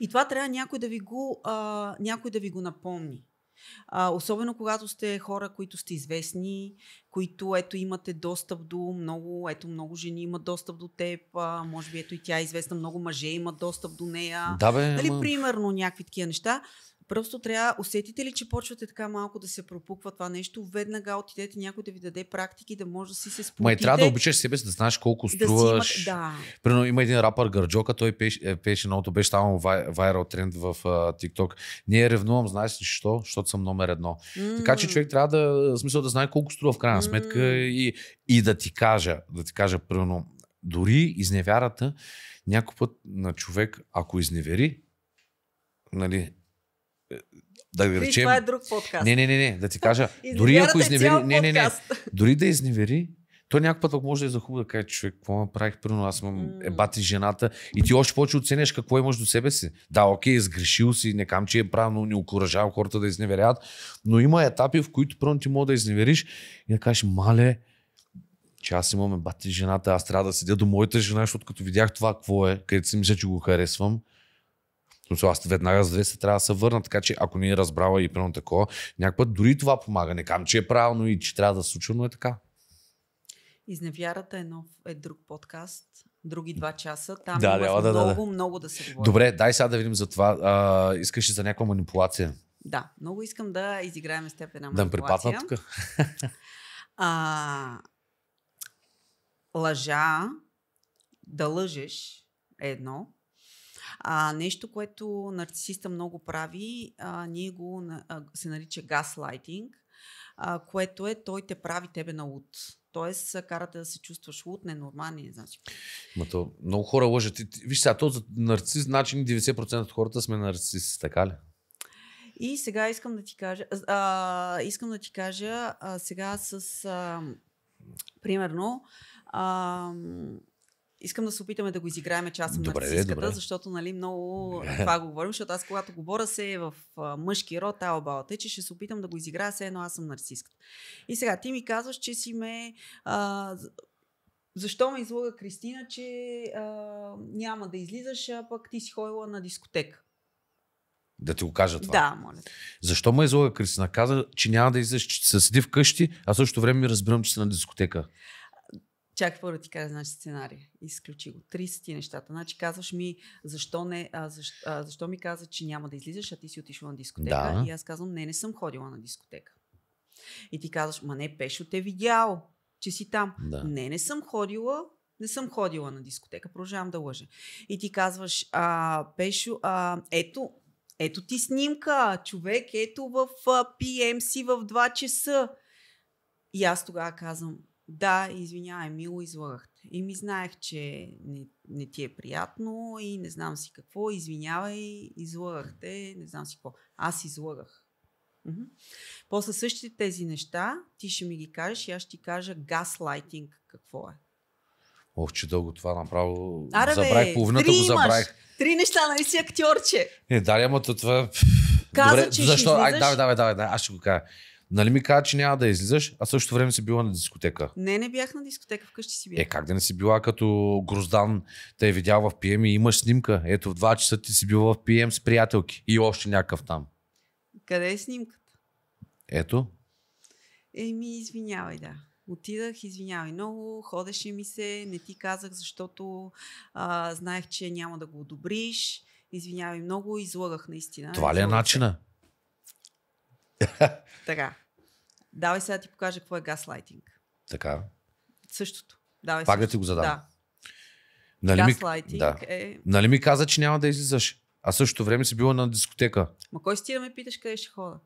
И това трябва някой да ви го, а, някой да ви го напомни. А, особено когато сте хора, които сте известни, които ето имате достъп до много, ето много жени имат достъп до теб, а, може би ето и тя е известна, много мъже имат достъп до нея. Да, бе, нали, ама... примерно някакви такива неща. Просто трябва, усетите ли, че почвате така малко да се пропуква това нещо, веднага отидете някой да ви даде практики, да може да си се спотите. Май трябва да обичаш себе си, да знаеш колко да струваш. Имат, да. Примерно има един рапър Гарджока, той е, пеше, пеше новото, беше само вайрал тренд в uh, TikTok. Ние ревнувам, знаеш ли защо? Защото съм номер едно. Mm. Така че човек трябва да, в смисъл да знае колко струва в крайна сметка mm. и, и да ти кажа, да ти кажа, примерно, дори изневярата, някой път на човек, ако изневери, нали, да ви речем... Това е друг подкаст. Не, не, не, не да ти кажа. дори ако изневери... не, не, не. Дори да изневери, то някакъв път може да е за хубаво да каже, човек, какво направих, първо, аз съм ебати жената и ти още повече оценяш какво имаш до себе си. Да, окей, изгрешил си, не кам, че е правилно, не окоръжава хората да изневеряват, но има етапи, в които първо ти мога да изневериш и да кажеш, мале, че аз имам бати жената, аз трябва да седя до моята жена, защото като видях това какво е, където си мисля, че го харесвам, смисъл, аз веднага за се трябва да се върна, така че ако не е разбрала и прено такова, някаква дори това помага. Не кам, че е правилно и че трябва да се случва, но е така. Изневярата е, нов, е друг подкаст, други два часа. Там да, има да, да, много, да. много да се говори. Добре, дай сега да видим за това. А, искаш ли за някаква манипулация? Да, много искам да изиграем с теб една манипулация. Да ме тук. а, лъжа, да лъжеш е едно, а, нещо, което нарцисиста много прави, а, ние го а, се нарича газлайтинг, а, което е той те прави тебе на луд. Тоест, карате да се чувстваш луд, ненормални, не значи. Ма то, много хора лъжат. Виж сега, този нарцис, начин 90% от хората сме нарцисти така ли? И сега искам да ти кажа, а, искам да ти кажа а, сега с, а, примерно, а, Искам да се опитаме да го изиграем, че аз съм добре, нарцистката, добре. защото нали, много е. това го говорим, защото аз когато говоря се е в мъжки род, албалата, че ще се опитам да го изиграя, все едно аз съм нарцистката. И сега ти ми казваш, че си ме... А, защо ме излага Кристина, че а, няма да излизаш, а пък ти си ходила на дискотека? Да ти го кажа това. Да, моля. Защо ме излага Кристина? Каза, че няма да излизаш, че се седи вкъщи, а също време разбирам, че си на дискотека чакай първо ти кажа, значи, сценария. Изключи го. 30 нещата. Значи казваш ми, защо, не, а, защо, а, защо ми каза, че няма да излизаш, а ти си отишла на дискотека. Да. И аз казвам, не, не съм ходила на дискотека. И ти казваш, ма не, Пешо те е видял, че си там. Да. Не, не съм ходила, не съм ходила на дискотека, продължавам да лъжа. И ти казваш, а, Пешо, а, ето, ето ти снимка, човек, ето в PMC в 2 часа. И аз тогава казвам, да, извинявай, мило, излъгахте. И ми знаех, че не, не ти е приятно и не знам си какво. Извинявай, излъгахте, не знам си какво. Аз излагах. После същите тези неща ти ще ми ги кажеш и аз ще ти кажа газлайтинг какво е. Ох, че дълго това направо. Аре, забравих половината, три го забравих. Имаш, три неща, нали си актьорче? Е, да, ама това... Каза, Добре, че защо? Ще излизаш... Ай, давай, давай, давай, аз ще го кажа. Нали ми каза, че няма да излизаш, а също време си била на дискотека. Не, не бях на дискотека, вкъщи си бях. Е, как да не си била като Гроздан, те е видял в ПМ и имаш снимка. Ето в 2 часа ти си била в ПМ с приятелки и още някакъв там. Къде е снимката? Ето. Еми, извинявай, да. Отидах, извинявай много, ходеше ми се, не ти казах, защото а, знаех, че няма да го одобриш. Извинявай много, излагах наистина. Това ли е излагах начина? Се. така. Давай сега ти покажа какво е газлайтинг. Така. Същото. Давай Пак същото. да ти го задам. Да. Нали газлайтинг ми, да. е... Нали ми каза, че няма да излизаш? А същото време си била на дискотека. Ма кой си ти да ме питаш къде ще хода?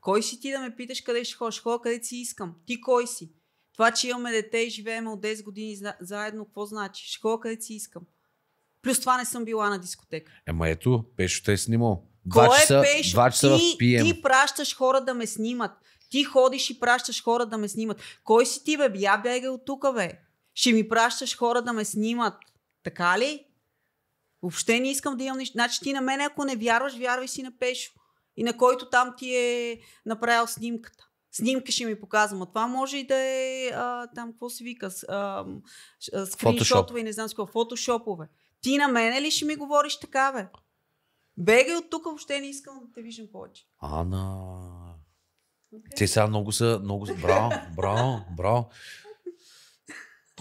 Кой си ти да ме питаш къде ще ходиш? Хода къде си искам. Ти кой си? Това, че имаме дете и живеем от 10 години заедно, какво значи? Ще хода къде си искам. Плюс това не съм била на дискотека. Ема ето, Пешо те е снимал. Кой е Пешо, часа ти, ти пращаш хора да ме снимат. Ти ходиш и пращаш хора да ме снимат. Кой си ти, бе? Я бягай от тука, бе. Ще ми пращаш хора да ме снимат. Така ли? Въобще не искам да имам нищо. Значи ти на мен, ако не вярваш, вярвай си на Пешо. И на който там ти е направил снимката. Снимка ще ми показвам. А това може и да е а, там, какво се вика, скриншотове и не знам какво, фотошопове. Ти на мене ли ще ми говориш така, бе? Бегай от тук, въобще не искам да те виждам повече. Ана. Okay. Те сега много са, много са, браво, браво, браво.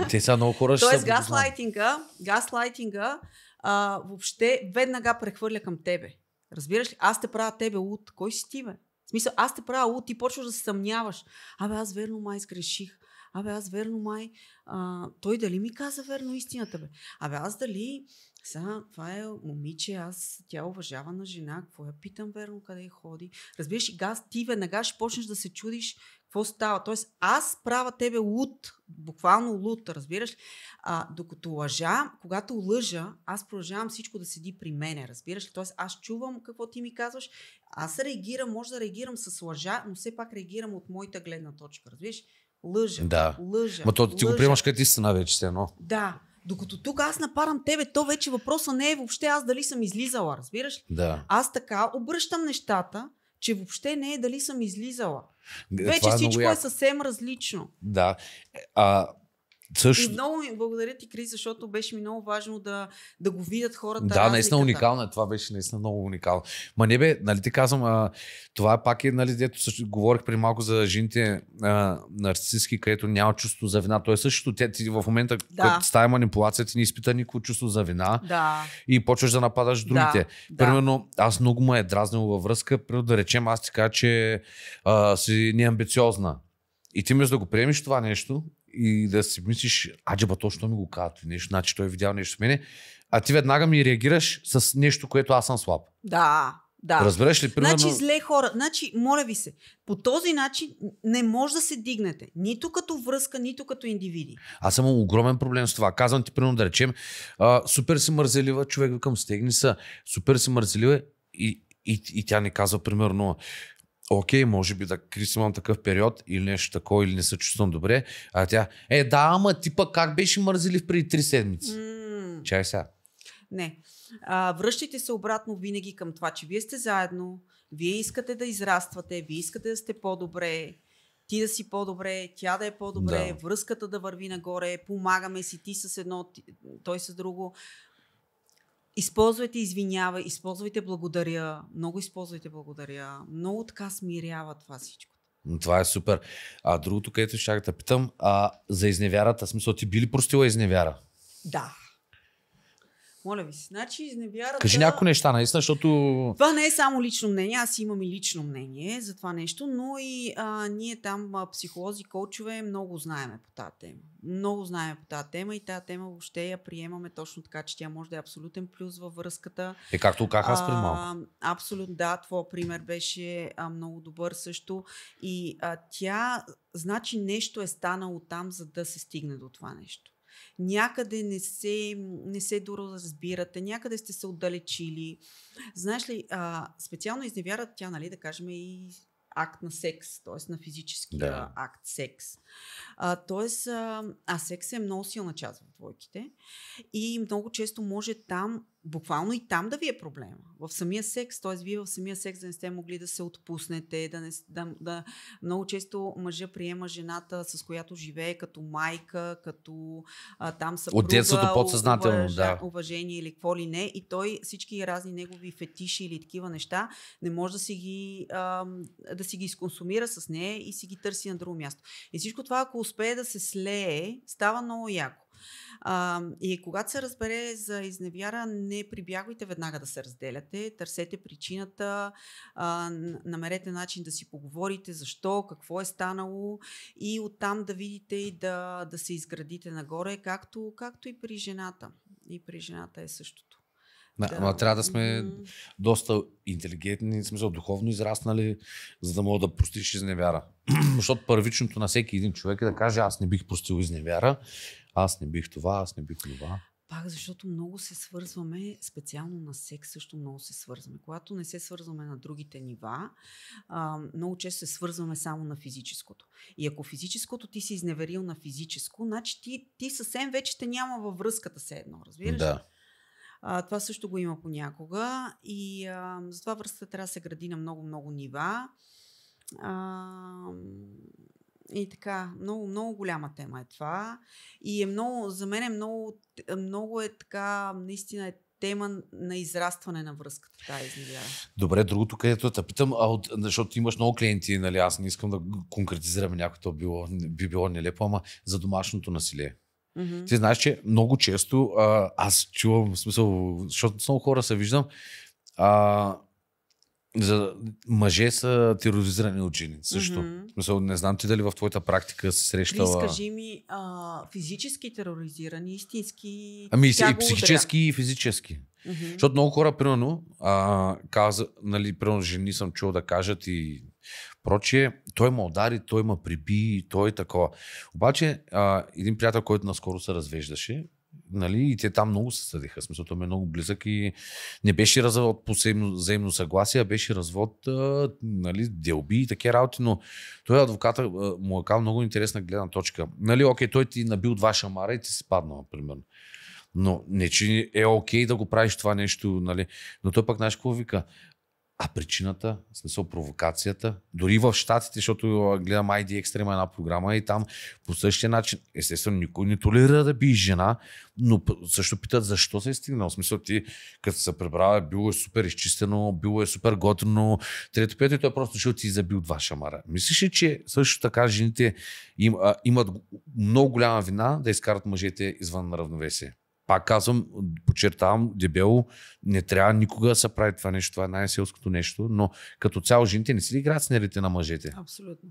Те са много хора ще Тоест, газлайтинга, газлайтинга а, въобще веднага прехвърля към тебе. Разбираш ли? Аз те правя тебе луд. Кой си ти, бе? В смисъл, аз те правя луд, ти почваш да се съмняваш. Абе, аз верно май сгреших. Абе, аз верно май... А, той дали ми каза верно истината, бе? Абе, аз дали са, това е момиче, аз тя уважава на жена, какво я питам верно къде ходи. Разбираш, и газ, ти веднага ще почнеш да се чудиш какво става. Тоест, аз правя тебе луд, буквално луд, разбираш. А, докато лъжа, когато лъжа, аз продължавам всичко да седи при мене, разбираш ли? Тоест, аз чувам какво ти ми казваш, аз реагирам, може да реагирам с лъжа, но все пак реагирам от моята гледна точка, разбираш? Лъжа, да. лъжа, Ма то ти лъжа. го приемаш като истина вече, все едно. Да, докато тук аз напарам тебе, то вече въпроса не е въобще аз дали съм излизала, разбираш ли? Да. Аз така обръщам нещата, че въобще не е дали съм излизала. Вече е всичко е съвсем различно. Да. Е, а, също... И много благодаря ти, Крис, защото беше ми много важно да, да го видят хората. Да, разликата. наистина уникално е. Това беше наистина много уникално. Ма не бе, нали ти казвам, а, това пак е, нали, дето също говорих при малко за жените а, нарцистски, където няма чувство за вина. То е същото. Тя, ти в момента, да. като става манипулация, ти не изпита никакво чувство за вина да. и почваш да нападаш другите. Да. Примерно, аз много ме е дразнило във връзка, примерно да речем, аз ти кажа, че а, си неамбициозна. И ти между да го приемиш това нещо и да си мислиш, аджеба точно ми го казват нещо, значи той е видял нещо с мене, а ти веднага ми реагираш с нещо, което аз съм слаб. Да, да. Разбираш ли, примерно... Значи зле хора, значи, моля ви се, по този начин не може да се дигнете. Нито като връзка, нито като индивиди. Аз съм огромен проблем с това. Казвам ти, примерно, да речем, а, супер си мързелива, човек към стегни са, супер си мързелива и, и, и тя не казва, примерно, окей, може би да Крис имам такъв период или нещо такова, или не се чувствам добре, а тя, е да, ама типа как беше мързелив преди три седмици? Mm. Чай сега. Не. А, връщайте се обратно винаги към това, че вие сте заедно, вие искате да израствате, вие искате да сте по-добре, ти да си по-добре, тя да е по-добре, да. връзката да върви нагоре, помагаме си ти с едно, той с друго. Използвайте извинява, използвайте благодаря, много използвайте благодаря. Много така смирява това всичко. Това е супер. А другото, където ще да питам, а, за изневярата, смисъл ти били простила изневяра? Да. Моля ви се. Значи, изневярата... Кажи някои неща, наистина, защото... Това не е само лично мнение, аз имам и лично мнение за това нещо, но и а, ние там, психолози, коучове, много знаеме по тази тема. Много знаеме по тази тема и тази тема въобще я приемаме точно така, че тя може да е абсолютен плюс във връзката. Е, както как аз при малко. абсолютно, да. Твоя пример беше а, много добър също. И а, тя, значи нещо е станало там, за да се стигне до това нещо някъде не се, не се е доразбирате, някъде сте се отдалечили. Знаеш ли, а, специално изневярата, тя, нали, да кажем, и акт на секс, т.е. на физическия да. акт секс. А, т.е. а, а секс е много силна част в двойките и много често може там буквално и там да ви е проблема. В самия секс, т.е. вие в самия секс да не сте могли да се отпуснете, да не, да, да, много често мъжа приема жената, с която живее, като майка, като а, там съпруга. От детството подсъзнателно, уважа, да. Уважение или какво ли не. И той всички разни негови фетиши или такива неща не може да си ги, а, да си ги изконсумира с нея и си ги търси на друго място. И всичко това, ако успее да се слее, става много яко. А, и когато се разбере за изневяра, не прибягвайте веднага да се разделяте, търсете причината, а, намерете начин да си поговорите защо, какво е станало и оттам да видите и да, да се изградите нагоре, както, както и при жената. И при жената е същото. Да, Ама трябва да сме mm-hmm. доста интелигентни, в смисъл духовно израснали, за да мога да простиш изневяра. Защото първичното на всеки един човек е да каже, аз не бих простил изневяра. Аз не бих това, аз не бих това. Пак, защото много се свързваме, специално на секс също много се свързваме. Когато не се свързваме на другите нива, а, много често се свързваме само на физическото. И ако физическото ти си изневерил на физическо, значи ти, ти съвсем вече те няма във връзката се едно, разбираш? Да. А, това също го има понякога. И а, затова връзката трябва да се гради на много-много нива. А, и така, много, много голяма тема е това. И е много, за мен е много, е, много е така, наистина е тема на израстване на връзката, тази изневяра. Добре, другото, където те питам, а от, защото имаш много клиенти, нали, аз не искам да конкретизираме някой, то било, би било нелепо, ама за домашното насилие. Mm-hmm. Ти знаеш, че много често а, аз чувам, в смисъл, защото с много хора се виждам, а, за мъже са тероризирани от жени също. Mm-hmm. не знам ти дали в твоята практика се срещала... Ли, ами, скажи ми, а, физически тероризирани, истински... Ами и психически, удря. и физически. Mm-hmm. Защото много хора, примерно, а, каза, нали, примерно жени съм чул да кажат и прочие, той ме удари, той ме приби, той е такова. Обаче, а, един приятел, който наскоро се развеждаше, нали, и те там много се съдиха. Смисъл, ми е много близък и не беше развод по взаимно съгласие, а беше развод, нали, делби и такива работи, но той адвоката му е кал много интересна гледна точка. Нали, окей, той ти е набил два шамара и ти си паднал, примерно. Но не, че е окей да го правиш това нещо, нали? Но той пък, знаеш какво вика? А причината, в смисъл провокацията, дори в Штатите, защото гледам ID Extreme една програма и там по същия начин, естествено, никой не толерира да би жена, но също питат защо се е стигнал. В смисъл ти, като се пребрава, било е супер изчистено, било е супер готино, трето, пето и той просто защото ти е забил два шамара. Мислиш ли, че също така жените им, а, имат много голяма вина да изкарат мъжете извън равновесие? пак казвам, подчертавам дебело, не трябва никога да се прави това нещо, това е най-селското нещо, но като цяло жените не си ли играят с нервите на мъжете? Абсолютно.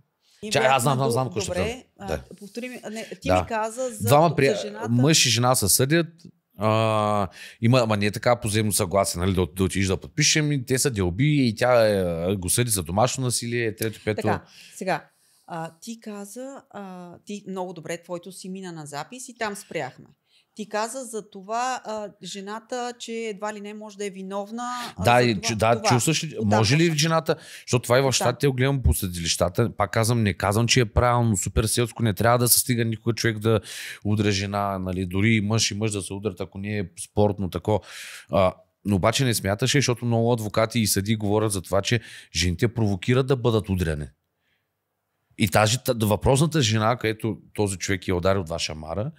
Чай, аз знам, знам, знам, ще бъде. Да. Повтори ми, не, ти да. ми каза за, Двама при... за жената. Мъж и жена се съдят, а, има, ама не е така поземно взаимно съгласие, нали, да, да отидеш да подпишем, и те са делби и тя е, го съди за домашно насилие, е трето, пето. Така, сега, а, ти каза, а, ти много добре, твоето си мина на запис и там спряхме. Ти каза за това а, жената, че едва ли не може да е виновна. Да, за това, да това. чувстваш ли? Да, може ли жената? Защото това и в щатите гледам по съдилищата. Пак казвам, не казвам, че е правилно, супер селско. Не трябва да се стига никой човек да удря жена, нали? дори и мъж и мъж да се удрят, ако не е спортно тако. А, но обаче не смяташе, защото много адвокати и съди говорят за това, че жените провокират да бъдат удряне. И тази въпросната жена, където този човек е ударил от ваша мара,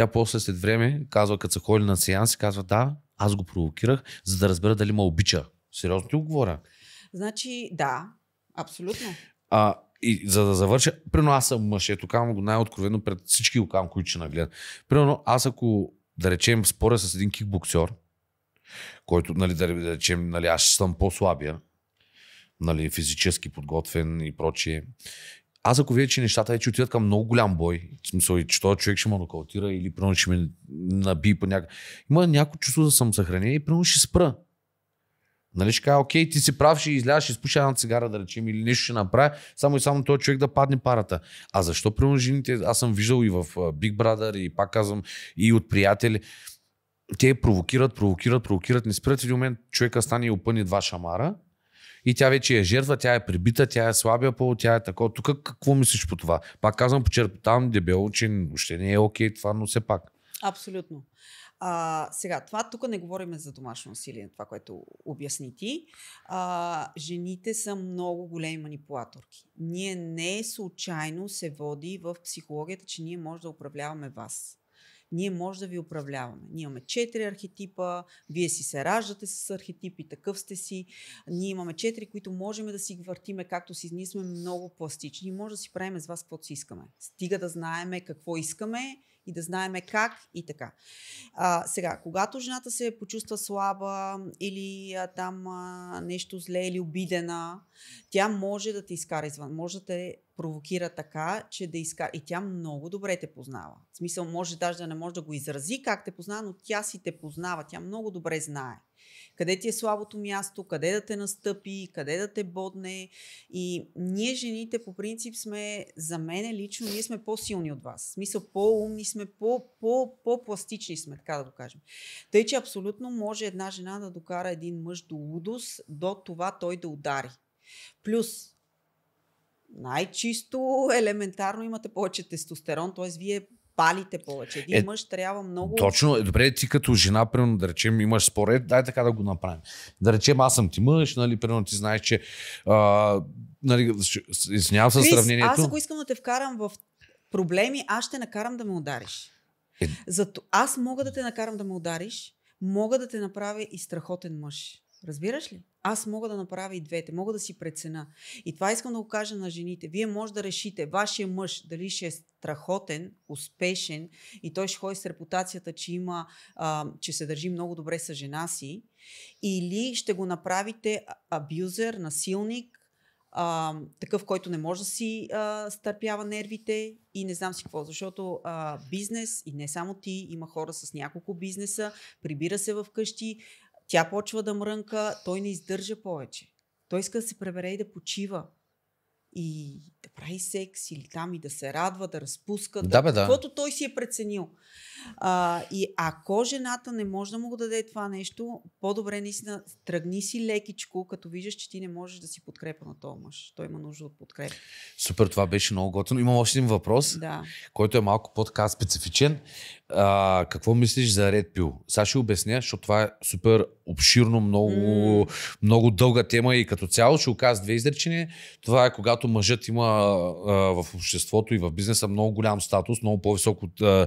тя после след време казва, като са ходили на сеанси, казва да, аз го провокирах, за да разбера дали ме обича. Сериозно ти го говоря. Значи, да, абсолютно. А, и за да завърша, примерно аз съм мъж, ето казвам го най-откровено пред всички го казвам, които ще нагледат. Примерно аз ако, да речем, споря с един кикбоксер, който, нали, да, да речем, нали, аз съм по-слабия, нали, физически подготвен и прочие аз ако видя, че нещата вече отидат към много голям бой, в смисъл, че този човек ще ме нокаутира или примерно ще ме наби по някакъв... Има някакво чувство за самосъхранение и примерно ще спра. Нали ще кажа, окей, ти си прав, ще изляш, ще спуша една цигара, да речем, или нещо ще направя, само и само този човек да падне парата. А защо примерно жените, аз съм виждал и в Big Brother, и пак казвам, и от приятели, те провокират, провокират, провокират, не спират в един момент човека стане и опъни два шамара, и тя вече е жертва, тя е прибита, тя е слабия пол, тя е такова. Тук какво мислиш по това? Пак казвам, почерпотавам дебело, че още не е окей това, но все пак. Абсолютно. А, сега, това тук не говорим за домашно насилие, това, което обясни ти. А, жените са много големи манипулаторки. Ние не случайно се води в психологията, че ние може да управляваме вас ние може да ви управляваме. Ние имаме четири архетипа, вие си се раждате с архетипи, такъв сте си. Ние имаме четири, които можем да си въртиме както си. Ние сме много пластични и може да си правим с вас каквото си искаме. Стига да знаеме какво искаме и да знаеме как и така. А, сега, когато жената се почувства слаба или а, там а, нещо зле или обидена, тя може да те изкара извън, може да те провокира така, че да иска. И тя много добре те познава. В смисъл, може даже да не може да го изрази как те познава, но тя си те познава. Тя много добре знае. Къде ти е слабото място, къде да те настъпи, къде да те бодне. И ние, жените, по принцип сме, за мен лично, ние сме по-силни от вас. В смисъл, по-умни сме, по-пластични сме, така да го кажем. Тъй, че абсолютно може една жена да докара един мъж до лудост, до това той да удари. Плюс, най-чисто, елементарно имате повече тестостерон, т.е. вие палите повече. Един е, мъж трябва много. Точно, е, добре, ти като жена, примерно, да речем, имаш според, дай така да го направим. Да речем, аз съм ти мъж, нали, примерно, ти знаеш, че. нали, извинявам се сравнението. Аз ако искам да те вкарам в проблеми, аз ще накарам да ме удариш. Е... Зато аз мога да те накарам да ме удариш, мога да те направя и страхотен мъж. Разбираш ли? Аз мога да направя и двете, мога да си прецена. И това искам да го кажа на жените. Вие може да решите вашия мъж дали ще е страхотен, успешен и той ще ходи с репутацията, че има, а, че се държи много добре с жена си, или ще го направите абюзер, насилник, а, такъв, който не може да си а, стърпява нервите и не знам си какво, защото а, бизнес и не само ти, има хора с няколко бизнеса, прибира се в къщи, тя почва да мрънка, той не издържа повече. Той иска да се пребере и да почива. И да прави секс или там и да се радва, да разпуска, да, да, да. каквото той си е преценил. А, и ако жената не може да му даде това нещо, по-добре наистина тръгни си лекичко, като виждаш, че ти не можеш да си подкрепа на този мъж. Той има нужда от подкрепа. Супер, това беше много готино. Имам още един въпрос, да. който е малко по-така специфичен. А, какво мислиш за Red Pill? Сега ще обясня, защото това е супер обширно, много, mm. много дълга тема и като цяло ще оказа две изречения. Това е когато мъжът има в обществото и в бизнеса много голям статус, много по-висок от а,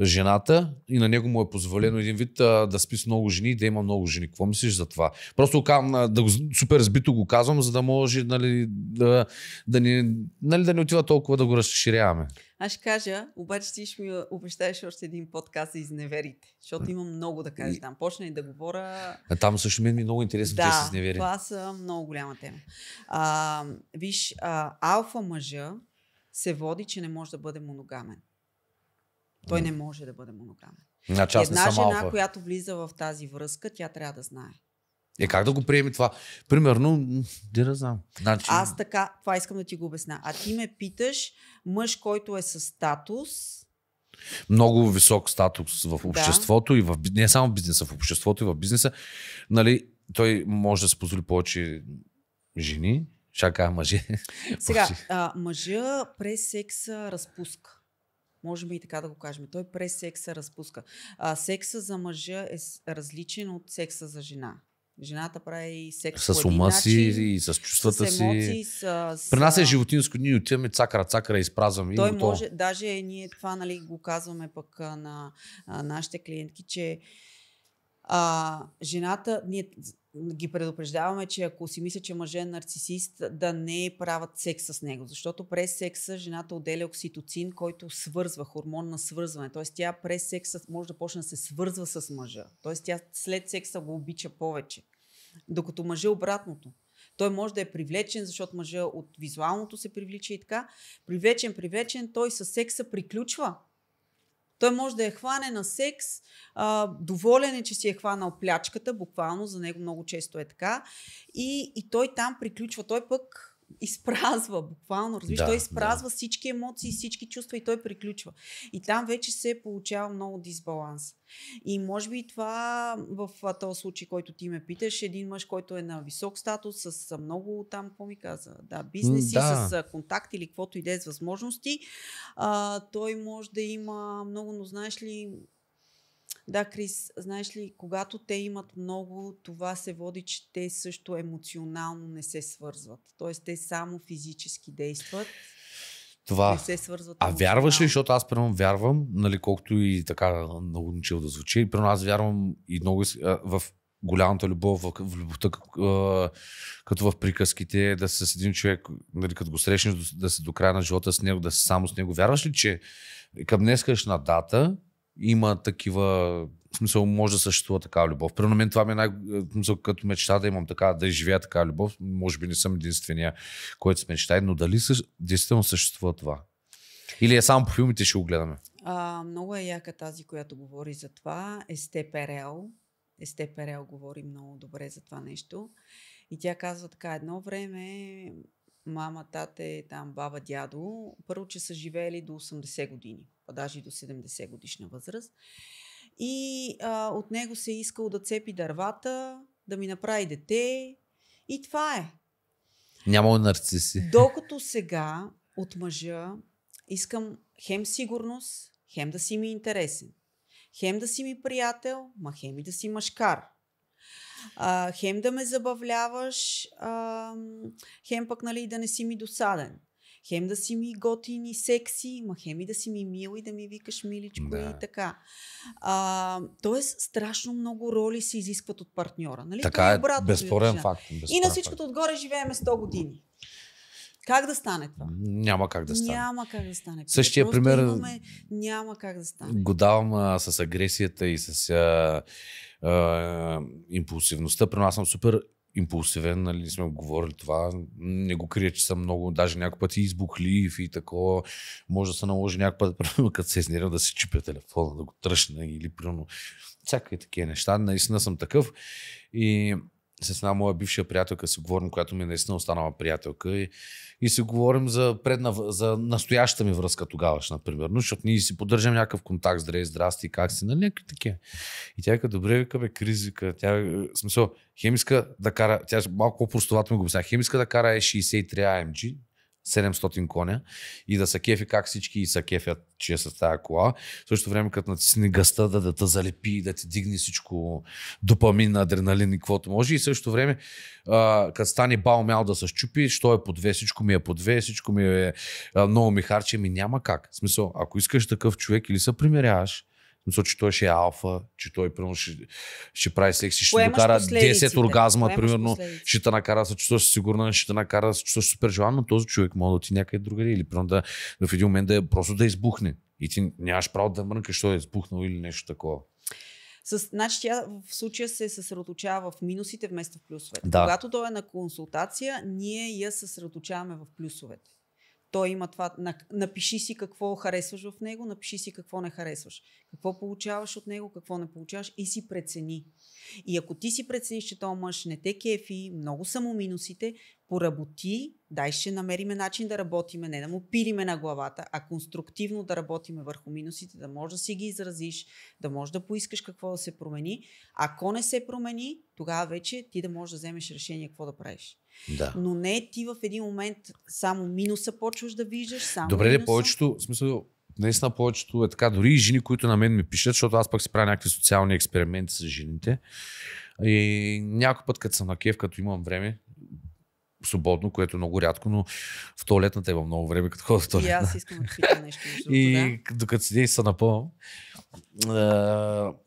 жената и на него му е позволено един вид а, да спи с много жени и да има много жени. Какво мислиш за това? Просто а, да го, супер сбито го казвам, за да може нали, да, да, ни, нали, да ни отива толкова да го разширяваме. Аз ще кажа, обаче ти ще ми обещаеш още един подкаст за изневерите, защото имам много да кажа там. Почна и да говоря. А там също ми е много интересно, да, че с изневери. това са много голяма тема. А, виж, а, алфа мъжа се води, че не може да бъде моногамен. Той не може да бъде моногамен. Значи, Една жена, алфа. която влиза в тази връзка, тя трябва да знае. Е, как да го приеме това? Примерно, де да знам. Значи... Аз така, това искам да ти го обясня. А ти ме питаш, мъж, който е с статус, много висок статус в обществото да. и в, не само в бизнеса, в обществото и в бизнеса. Нали, той може да се позволи повече жени, чака мъже. Сега, а, мъжа през секса разпуска. Можем и така да го кажем. Той през секса разпуска. А, секса за мъжа е различен от секса за жена. Жената прави секс с ума си и с чувствата емоции, си. С, с... При нас е животинско, ние отиваме цакара, цакара, изпразваме. Той и може, даже ние това нали, го казваме пък на, на нашите клиентки, че а, жената, ние ги предупреждаваме, че ако си мисля, че мъже е нарцисист, да не правят секс с него. Защото през секса жената отделя окситоцин, който свързва, хормон на свързване. Тоест тя през секса може да почне да се свързва с мъжа. Тоест тя след секса го обича повече. Докато мъже обратното. Той може да е привлечен, защото мъжа от визуалното се привлича и така. Привлечен, привлечен, той със секса приключва той може да я е хване на секс, а, доволен е, че си е хванал плячката, буквално, за него много често е така. И, и той там приключва. Той пък изпразва, буквално, разбираш, да, той изпразва да. всички емоции, всички чувства и той приключва. И там вече се получава много дисбаланс. И може би това в този случай, който ти ме питаш, един мъж, който е на висок статус, с много там, какво ми каза, да, бизнеси, да. с контакт или каквото и е с възможности, а, той може да има много, но знаеш ли, да, Крис, знаеш ли, когато те имат много, това се води, че те също емоционално не се свързват. Тоест, те само физически действат. Това. Не се свързват. А вярваш ли, защото аз прямо вярвам, нали, колкото и така много начало да звучи, и аз вярвам и много в голямата любов, в любовта, като в приказките, да се с един човек, нали, като го срещнеш, да се до края на живота с него, да се само с него. Вярваш ли, че към днескашна дата има такива, в смисъл може да съществува такава любов. При мен това ми е най- смисъл, като мечта да имам така, да изживя такава любов, може би не съм единствения, който се мечтае, но дали съ... действително съществува това? Или е само по филмите ще го гледаме? А, много е яка тази, която говори за това. Есте Перел. Есте Перел говори много добре за това нещо. И тя казва така, едно време мама, тате, там, баба, дядо, първо, че са живеели до 80 години даже и до 70 годишна възраст. И а, от него се е искал да цепи дървата, да ми направи дете и това е. Няма нарциси. Докато сега от мъжа искам хем сигурност, хем да си ми интересен, хем да си ми приятел, ма хем и да си мъжкар. А, хем да ме забавляваш, а, хем пък нали, да не си ми досаден хем да си ми готин и секси, ма хем и да си ми мил и да ми викаш миличко да. и така. А, тоест, страшно много роли се изискват от партньора. Нали? Така е, е безспорен факт. Безпорен и на всичкото факт. отгоре живееме 100 години. Как да стане това? Няма как да стане. Няма как да стане. Същия Просто пример. Имаме, няма как да стане. Го давам а, с агресията и с а, а, импулсивността. При нас съм супер импулсивен, нали, сме говорили това. Не го крия, че съм много, даже някой път и избухлив и такова. Може да се наложи някакъв път, примерно, като се изнервя да се чипя телефона, да го тръщна или примерно всякакви такива неща. Наистина съм такъв. И с една моя бивша приятелка си говорим, която ми е наистина останала приятелка и, и си говорим за, предна, за настоящата ми връзка например. примерно, защото ние си поддържам някакъв контакт, здрави. здрасти, как си, на нали, някакви такива. И тя вика, добре, вика, бе, криз, вика, тя, смисъл, хем иска да кара, тя малко по-простовато ми го обясня, хем иска да кара е 63 AMG, 700 коня и да са кефи как всички и са кефят, че с тази кола. В същото време, като натисни гъста, да, да те залепи, да ти дигне всичко, допамин, адреналин и каквото може. И също време, като стане бал мял да се щупи, що е по две, всичко ми е по две, всичко ми е много ми харче, ми няма как. В смисъл, ако искаш такъв човек или се примиряваш, мисля, че той ще е алфа, че той примерно ще, ще прави секси, ще Поемаш докара 10 оргазма, примерно, ще те накара да се чувстваш сигурна, ще те накара да се чувстваш супер желан, но този човек може да ти е някъде другаде или примерно да, да в един момент да е просто да избухне. И ти нямаш право да мрънкаш, що е избухнал или нещо такова. С, значи тя в случая се съсредоточава в минусите вместо в плюсовете. Да. Когато той е на консултация, ние я съсредоточаваме в плюсовете. Той има това. Напиши си какво харесваш в него, напиши си какво не харесваш. Какво получаваш от него, какво не получаваш и си прецени. И ако ти си прецениш, че този мъж не те кефи, много са му минусите, поработи, дай ще намериме начин да работиме, не да му пилиме на главата, а конструктивно да работиме върху минусите, да можеш да си ги изразиш, да можеш да поискаш какво да се промени. Ако не се промени, тогава вече ти да можеш да вземеш решение какво да правиш. Да. Но не ти в един момент само минуса почваш да виждаш. Само Добре, минуса. повечето, в смисъл, наистина повечето е така, дори и жени, които на мен ми пишат, защото аз пък си правя някакви социални експерименти с жените. И някой път, като съм на кев, като имам време, свободно, което е много рядко, но в туалетната има много време, като ходя в туалетна. И аз искам да питам нещо. и да. докато седя и се напълвам,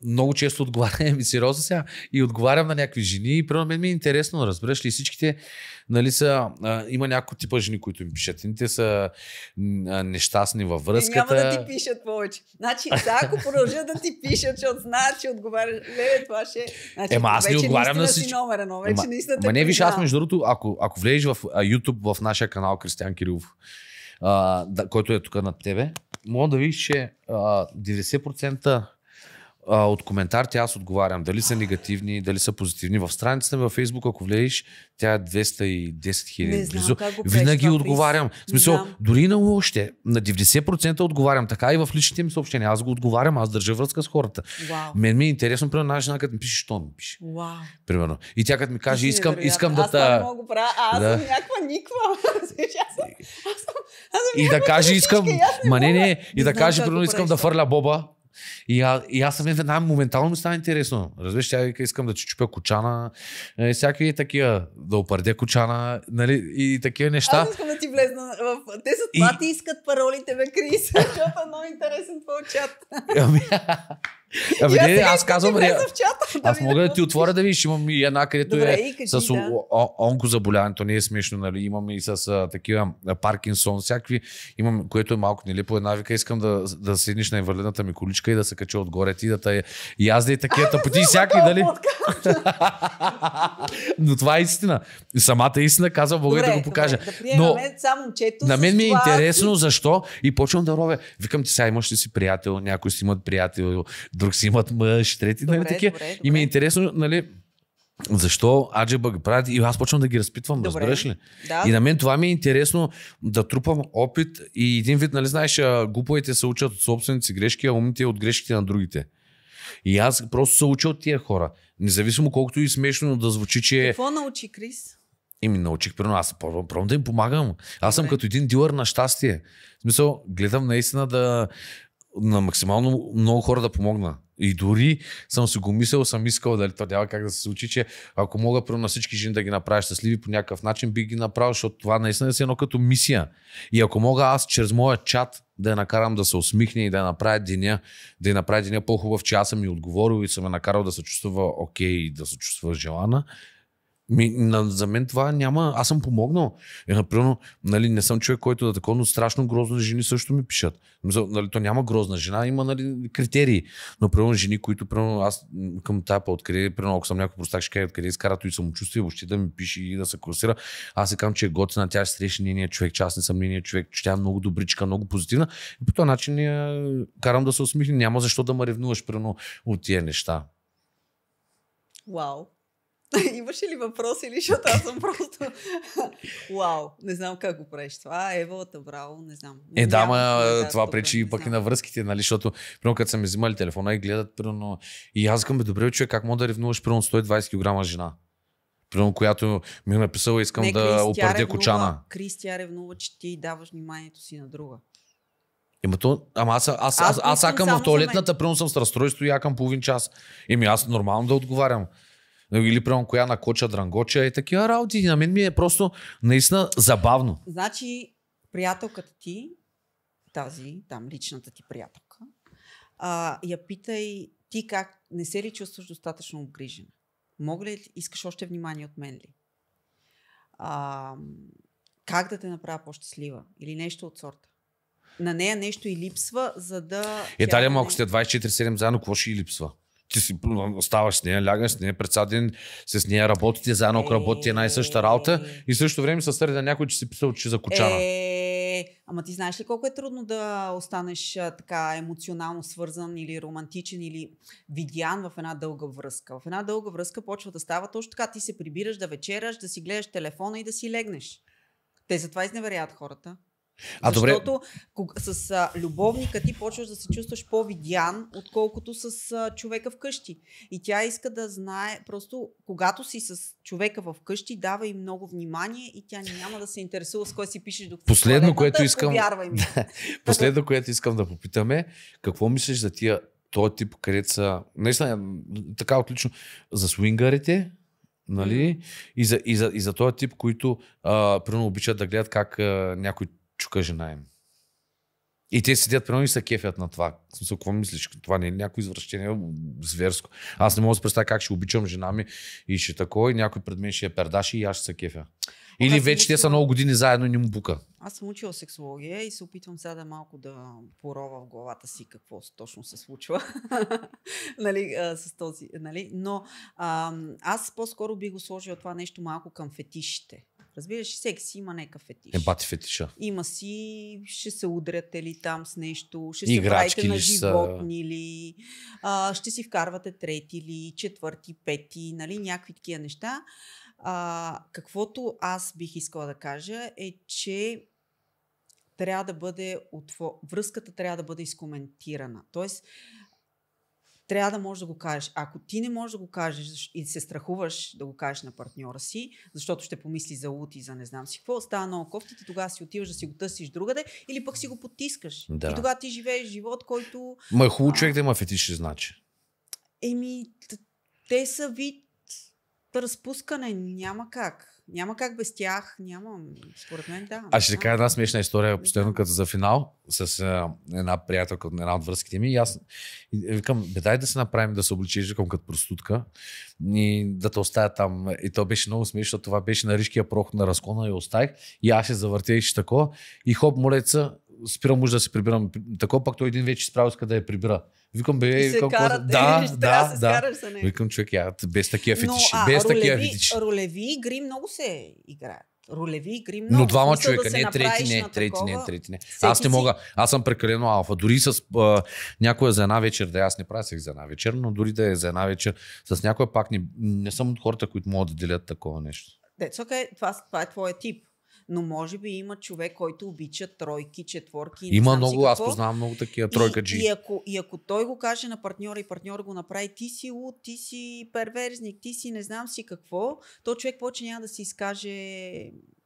много често отговарям, и сериозно сега, и отговарям на някакви жени. И примерно мен ми е интересно, разбираш ли, всичките нали, са, а, има някои типа жени, които им пишат. Те са а, нещастни във връзката. Е, И няма да ти пишат повече. Значи, сега ако продължат да ти пишат, защото знаят, че отговаряш. Леле, това ще. Значи, Ема, аз ли отговарям на всички. Номер, но вече Ема, наистина ма, не, виж, аз между другото, ако, ако влезеш в YouTube в нашия канал Кристиан Кирилов, а, да, който е тук над тебе, мога да видиш, че а, 90% а, от коментарите аз отговарям. Дали са негативни, дали са позитивни. В страницата ми във Фейсбук, ако влезеш, тя е 210 хиляди. Близо. Винаги пречва, отговарям. В смисъл, да. дори на още, на 90% отговарям. Така и в личните ми съобщения. Аз го отговарям, аз държа връзка с хората. Вау. Мен ми е интересно, примерно, една жена, като ми пише, що ми пише. Вау. Примерно. И тя като ми каже, искам, искам да. Аз та... не мога правя, а аз да. съм някаква никва. И да каже, искам. Ма не, не. И да каже, примерно, искам да фърля боба. И, а, и аз съм е веднага моментално ми стана интересно. Разбираш, тя вика, искам да чупя кочана, е, всякакви такива, да опърдя кочана, нали, и такива неща. Аз искам да ти влезна в... Те са това и... ти искат паролите, бе, Крис, защото е много интересен твой чат. Ами, а, не, аз казвам, да аз мога да, ти отворя да видиш, имам и една, където Добре, е кажи, с да. онкозаболяването, не е смешно, нали? имам и с а, такива а, Паркинсон, всякакви, имам, което е малко нелепо, нали, една вика, искам да, да седнеш на инвалидната ми количка и да се кача отгоре ти, да тая, и и такива пъти всякакви, дали? Но това е истина. Самата истина казвам, мога да го покажа. Добре, Но, на мен ми е интересно защо и почвам да ровя. Викам ти сега имаш ли си приятел, някой си имат приятел, друг си имат мъж, трети, нали, добре, нали, такива. Добре, И ми е интересно, нали, защо аджеба ги правят и аз почвам да ги разпитвам, Добре. разбираш ли? Да. И на мен това ми е интересно да трупам опит и един вид, нали знаеш, глуповете се учат от собствените си грешки, а умните от грешките на другите. И аз просто се уча от тия хора. Независимо колкото и смешно да звучи, че... Какво научи, Крис? И ми научих, примерно, аз пробвам, пробвам да им помагам. Аз Добре. съм като един дилър на щастие. В смисъл, гледам наистина да, на максимално много хора да помогна. И дори съм си го мислил, съм искал дали това няма как да се случи, че ако мога прямо на всички жени да ги направя щастливи по някакъв начин, би ги направил, защото това наистина е едно като мисия. И ако мога аз чрез моя чат да я накарам да се усмихне и да я направя деня, да я направя деня по-хубав, че аз съм и отговорил и съм я накарал да се чувства окей okay, и да се чувства желана, ми, на, за мен това няма. Аз съм помогнал. Е, например, нали, не съм човек, който да такова, но страшно грозна жени също ми пишат. нали, то няма грозна жена, има нали, критерии. Но, примерно, жени, които, примерно, аз към тапа, откъде, примерно, ако съм някой простак, ще кажа откъде изкара и самочувствие, въобще да ми пише и да се курсира. Аз се кам, че е готина, тя ще срещне нения човек, че аз не съм нения човек, че тя е много добричка, много позитивна. И по този начин я карам да се усмихне. Няма защо да ме ревнуваш, примерно, от тия неща. Вау. Wow. Имаш ли въпрос или защото аз съм просто... Вау, не знам как го правиш това. Евалата, браво, не знам. Е, да, ма, това пречи и пък и на връзките, нали, защото, примерно, като са ми взимали телефона и гледат, примерно, и аз към бе, добре, човек, как мога да ревнуваш, примерно, 120 кг жена? Примерно, която ми е написала, искам не, да опърдя кочана. Крис тя ревнува, че ти даваш вниманието си на друга. Ема то, ама аз, аз, аз, аз, аз аз, в туалетната, аз, съм с разстройство и аз, половин час. аз, аз нормално да отговарям. Нали, или прямо коя на коча дрангоча и такива работи. На мен ми е просто наистина забавно. Значи, приятелката ти, тази, там личната ти приятелка, а, я питай ти как не се ли чувстваш достатъчно обгрижена? Мога ли искаш още внимание от мен ли? А, как да те направя по-щастлива? Или нещо от сорта? На нея нещо и липсва, за да... Е, Талия, малко сте 24-7 заедно, какво ще и липсва? ти си оставаш с нея, лягаш с нея, пред ден с нея работите, заедно ако работите една и съща работа и също време се сърди на някой, че си писал, че за кучана. Е, ама ти знаеш ли колко е трудно да останеш така емоционално свързан или романтичен или видян в една дълга връзка? В една дълга връзка почва да става точно така. Ти се прибираш да вечераш, да си гледаш телефона и да си легнеш. Те затова изневеряват хората. А, Защото добре. с а, любовника ти почваш да се чувстваш по-видян, отколкото с а, човека вкъщи. И тя иска да знае, просто когато си с човека вкъщи, дава и много внимание и тя няма да се интересува с кой си пишеш докато Последно, което искам... Последно, което искам да попитаме, какво мислиш за тия този тип, където са... Наистина, така отлично. За свингарите, нали? И за, и за, и за този тип, които, а, примерно, обичат да гледат как а, някой чука жена им. И те седят, примерно, и са кефят на това. В смисъл, какво мислиш? Това не е някакво извращение зверско. Аз не мога да се представя как ще обичам жена ми и ще такова, и някой пред мен ще я пердаши и аз ще се кефя. Или аз вече учила... те са много години заедно и не му бука. Аз съм учила сексология и се опитвам сега да малко да порова в главата си какво точно се случва нали, а, с този. Нали? Но а, аз по-скоро би го сложила това нещо малко към фетишите. Разбираш, всеки си има някакъв фетиш. Е, бати фетиша. Има си, ще се удрят или нали, там с нещо, ще се правите на животни са... ли, а, ще си вкарвате трети ли, четвърти, пети, нали, някакви такива неща. А, каквото аз бих искала да кажа е, че трябва да бъде отво... връзката трябва да бъде изкоментирана. Тоест, трябва да можеш да го кажеш. Ако ти не можеш да го кажеш и се страхуваш да го кажеш на партньора си, защото ще помисли за лут и за не знам си какво, става много кофти, ти тогава си отиваш да си го тъсиш другаде или пък си го потискаш. Да. И тогава ти живееш живот, който... Ма е хубаво а... човек да има фетиши, значи. Еми, те са вид разпускане, няма как. Няма как без тях. Няма. Според мен да. Аз ще кажа една смешна история, постоянно като за финал, с а, една приятелка от една от връзките ми. И аз викам, бе, дай да се направим да се обличиш, викам като простутка и да те оставя там. И то беше много смешно, защото това беше на рижкия проход на разкона и оставих. И аз се завъртях и ще такова. И хоп, молеца, спирам муж да се прибирам. Такова пък той един вече справи иска да я прибира. Викам, бе, и се викам, карате, да, ще да, да, се да. За нея. Викам, човек, я, без такива фетиши. Но, а, без ролеви, такива фетиши. Ролеви игри много се играят. Ролеви игри много. Но двама човека, да не, трети не, трети не, трети не. Аз не мога, аз съм прекалено алфа. Дори с а, някоя за една вечер, да аз не правя секс за една вечер, но дори да е за една вечер, с някоя пак не, не съм от хората, които могат да делят такова нещо. Деца, okay, това, това е твоя тип но може би има човек, който обича тройки, четворки. Не има много, аз познавам много такива тройка И, и, ако, и ако той го каже на партньора и партньор го направи, ти си луд, ти си перверзник, ти си не знам си какво, то човек повече няма да си изкаже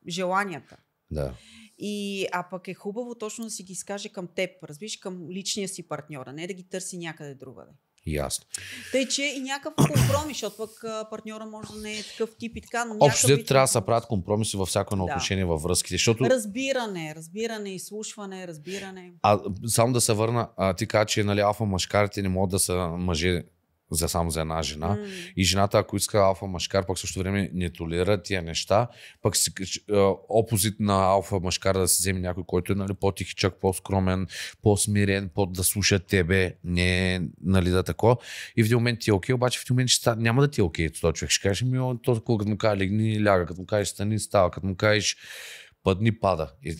желанията. Да. И, а пък е хубаво точно да си ги изкаже към теб, Разбираш към личния си партньора, не да ги търси някъде другаде. Ясно. Тъй, че и някакъв компромис, защото пък партньора може да не е такъв тип и така. Общо трябва да се правят компромиси във всяко едно отношение във връзките. Защото... Разбиране, разбиране, изслушване, разбиране. А само да се върна, а, ти казваш, че нали, алфа мъжкарите не могат да са мъже за само за една жена. Mm. И жената, ако иска алфа машкар, пък също време не толерира тия неща, пък си, опозит на алфа машкар да се вземе някой, който е нали, по-тихичък, по-скромен, по-смирен, по да слуша тебе, не нали, да тако. И в един момент ти е окей, обаче в един момент ста, няма да ти е окей този човек. Ще каже, ми, то, като му кажеш легни, ляга, като му кажеш стани, става, като му кажеш пъдни, пада. И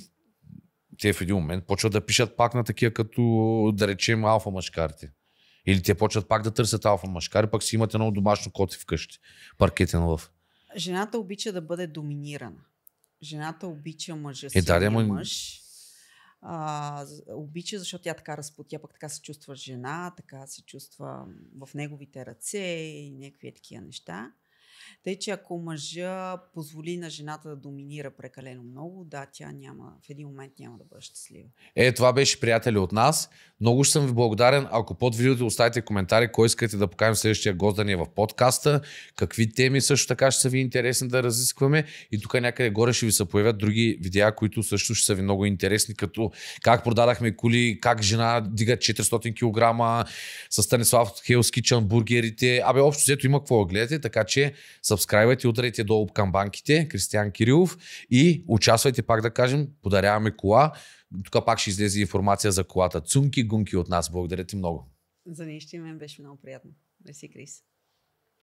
те в един момент почват да пишат пак на такива, като да речем алфа машкарите. Или те почват пак да търсят алфа и пак си имат едно домашно коти вкъщи, паркетен лъв. Жената обича да бъде доминирана. Жената обича мъжа си. Е, да, ама... мъж. А, обича, защото тя така разпотя, тя пък така се чувства жена, така се чувства в неговите ръце и някакви е такива неща. Тъй, че ако мъжа позволи на жената да доминира прекалено много, да, тя няма, в един момент няма да бъде щастлива. Е, това беше приятели от нас. Много ще съм ви благодарен. Ако под видеото оставите коментари, кой искате да поканим следващия гост да ни е в подкаста, какви теми също така ще са ви интересни да разискваме. И тук някъде горе ще ви се появят други видеа, които също ще са ви много интересни, като как продадахме коли, как жена дига 400 кг, с Станислав Хелски, чамбургерите. Абе, общо взето има какво да гледате, така че Сабскрайбайте, ударете долу към банките, Кристиан Кирилов и участвайте пак да кажем, подаряваме кола. Тук пак ще излезе информация за колата. Цунки гунки от нас. Благодаря ти много. За нещо мен беше много приятно. Мерси, Крис.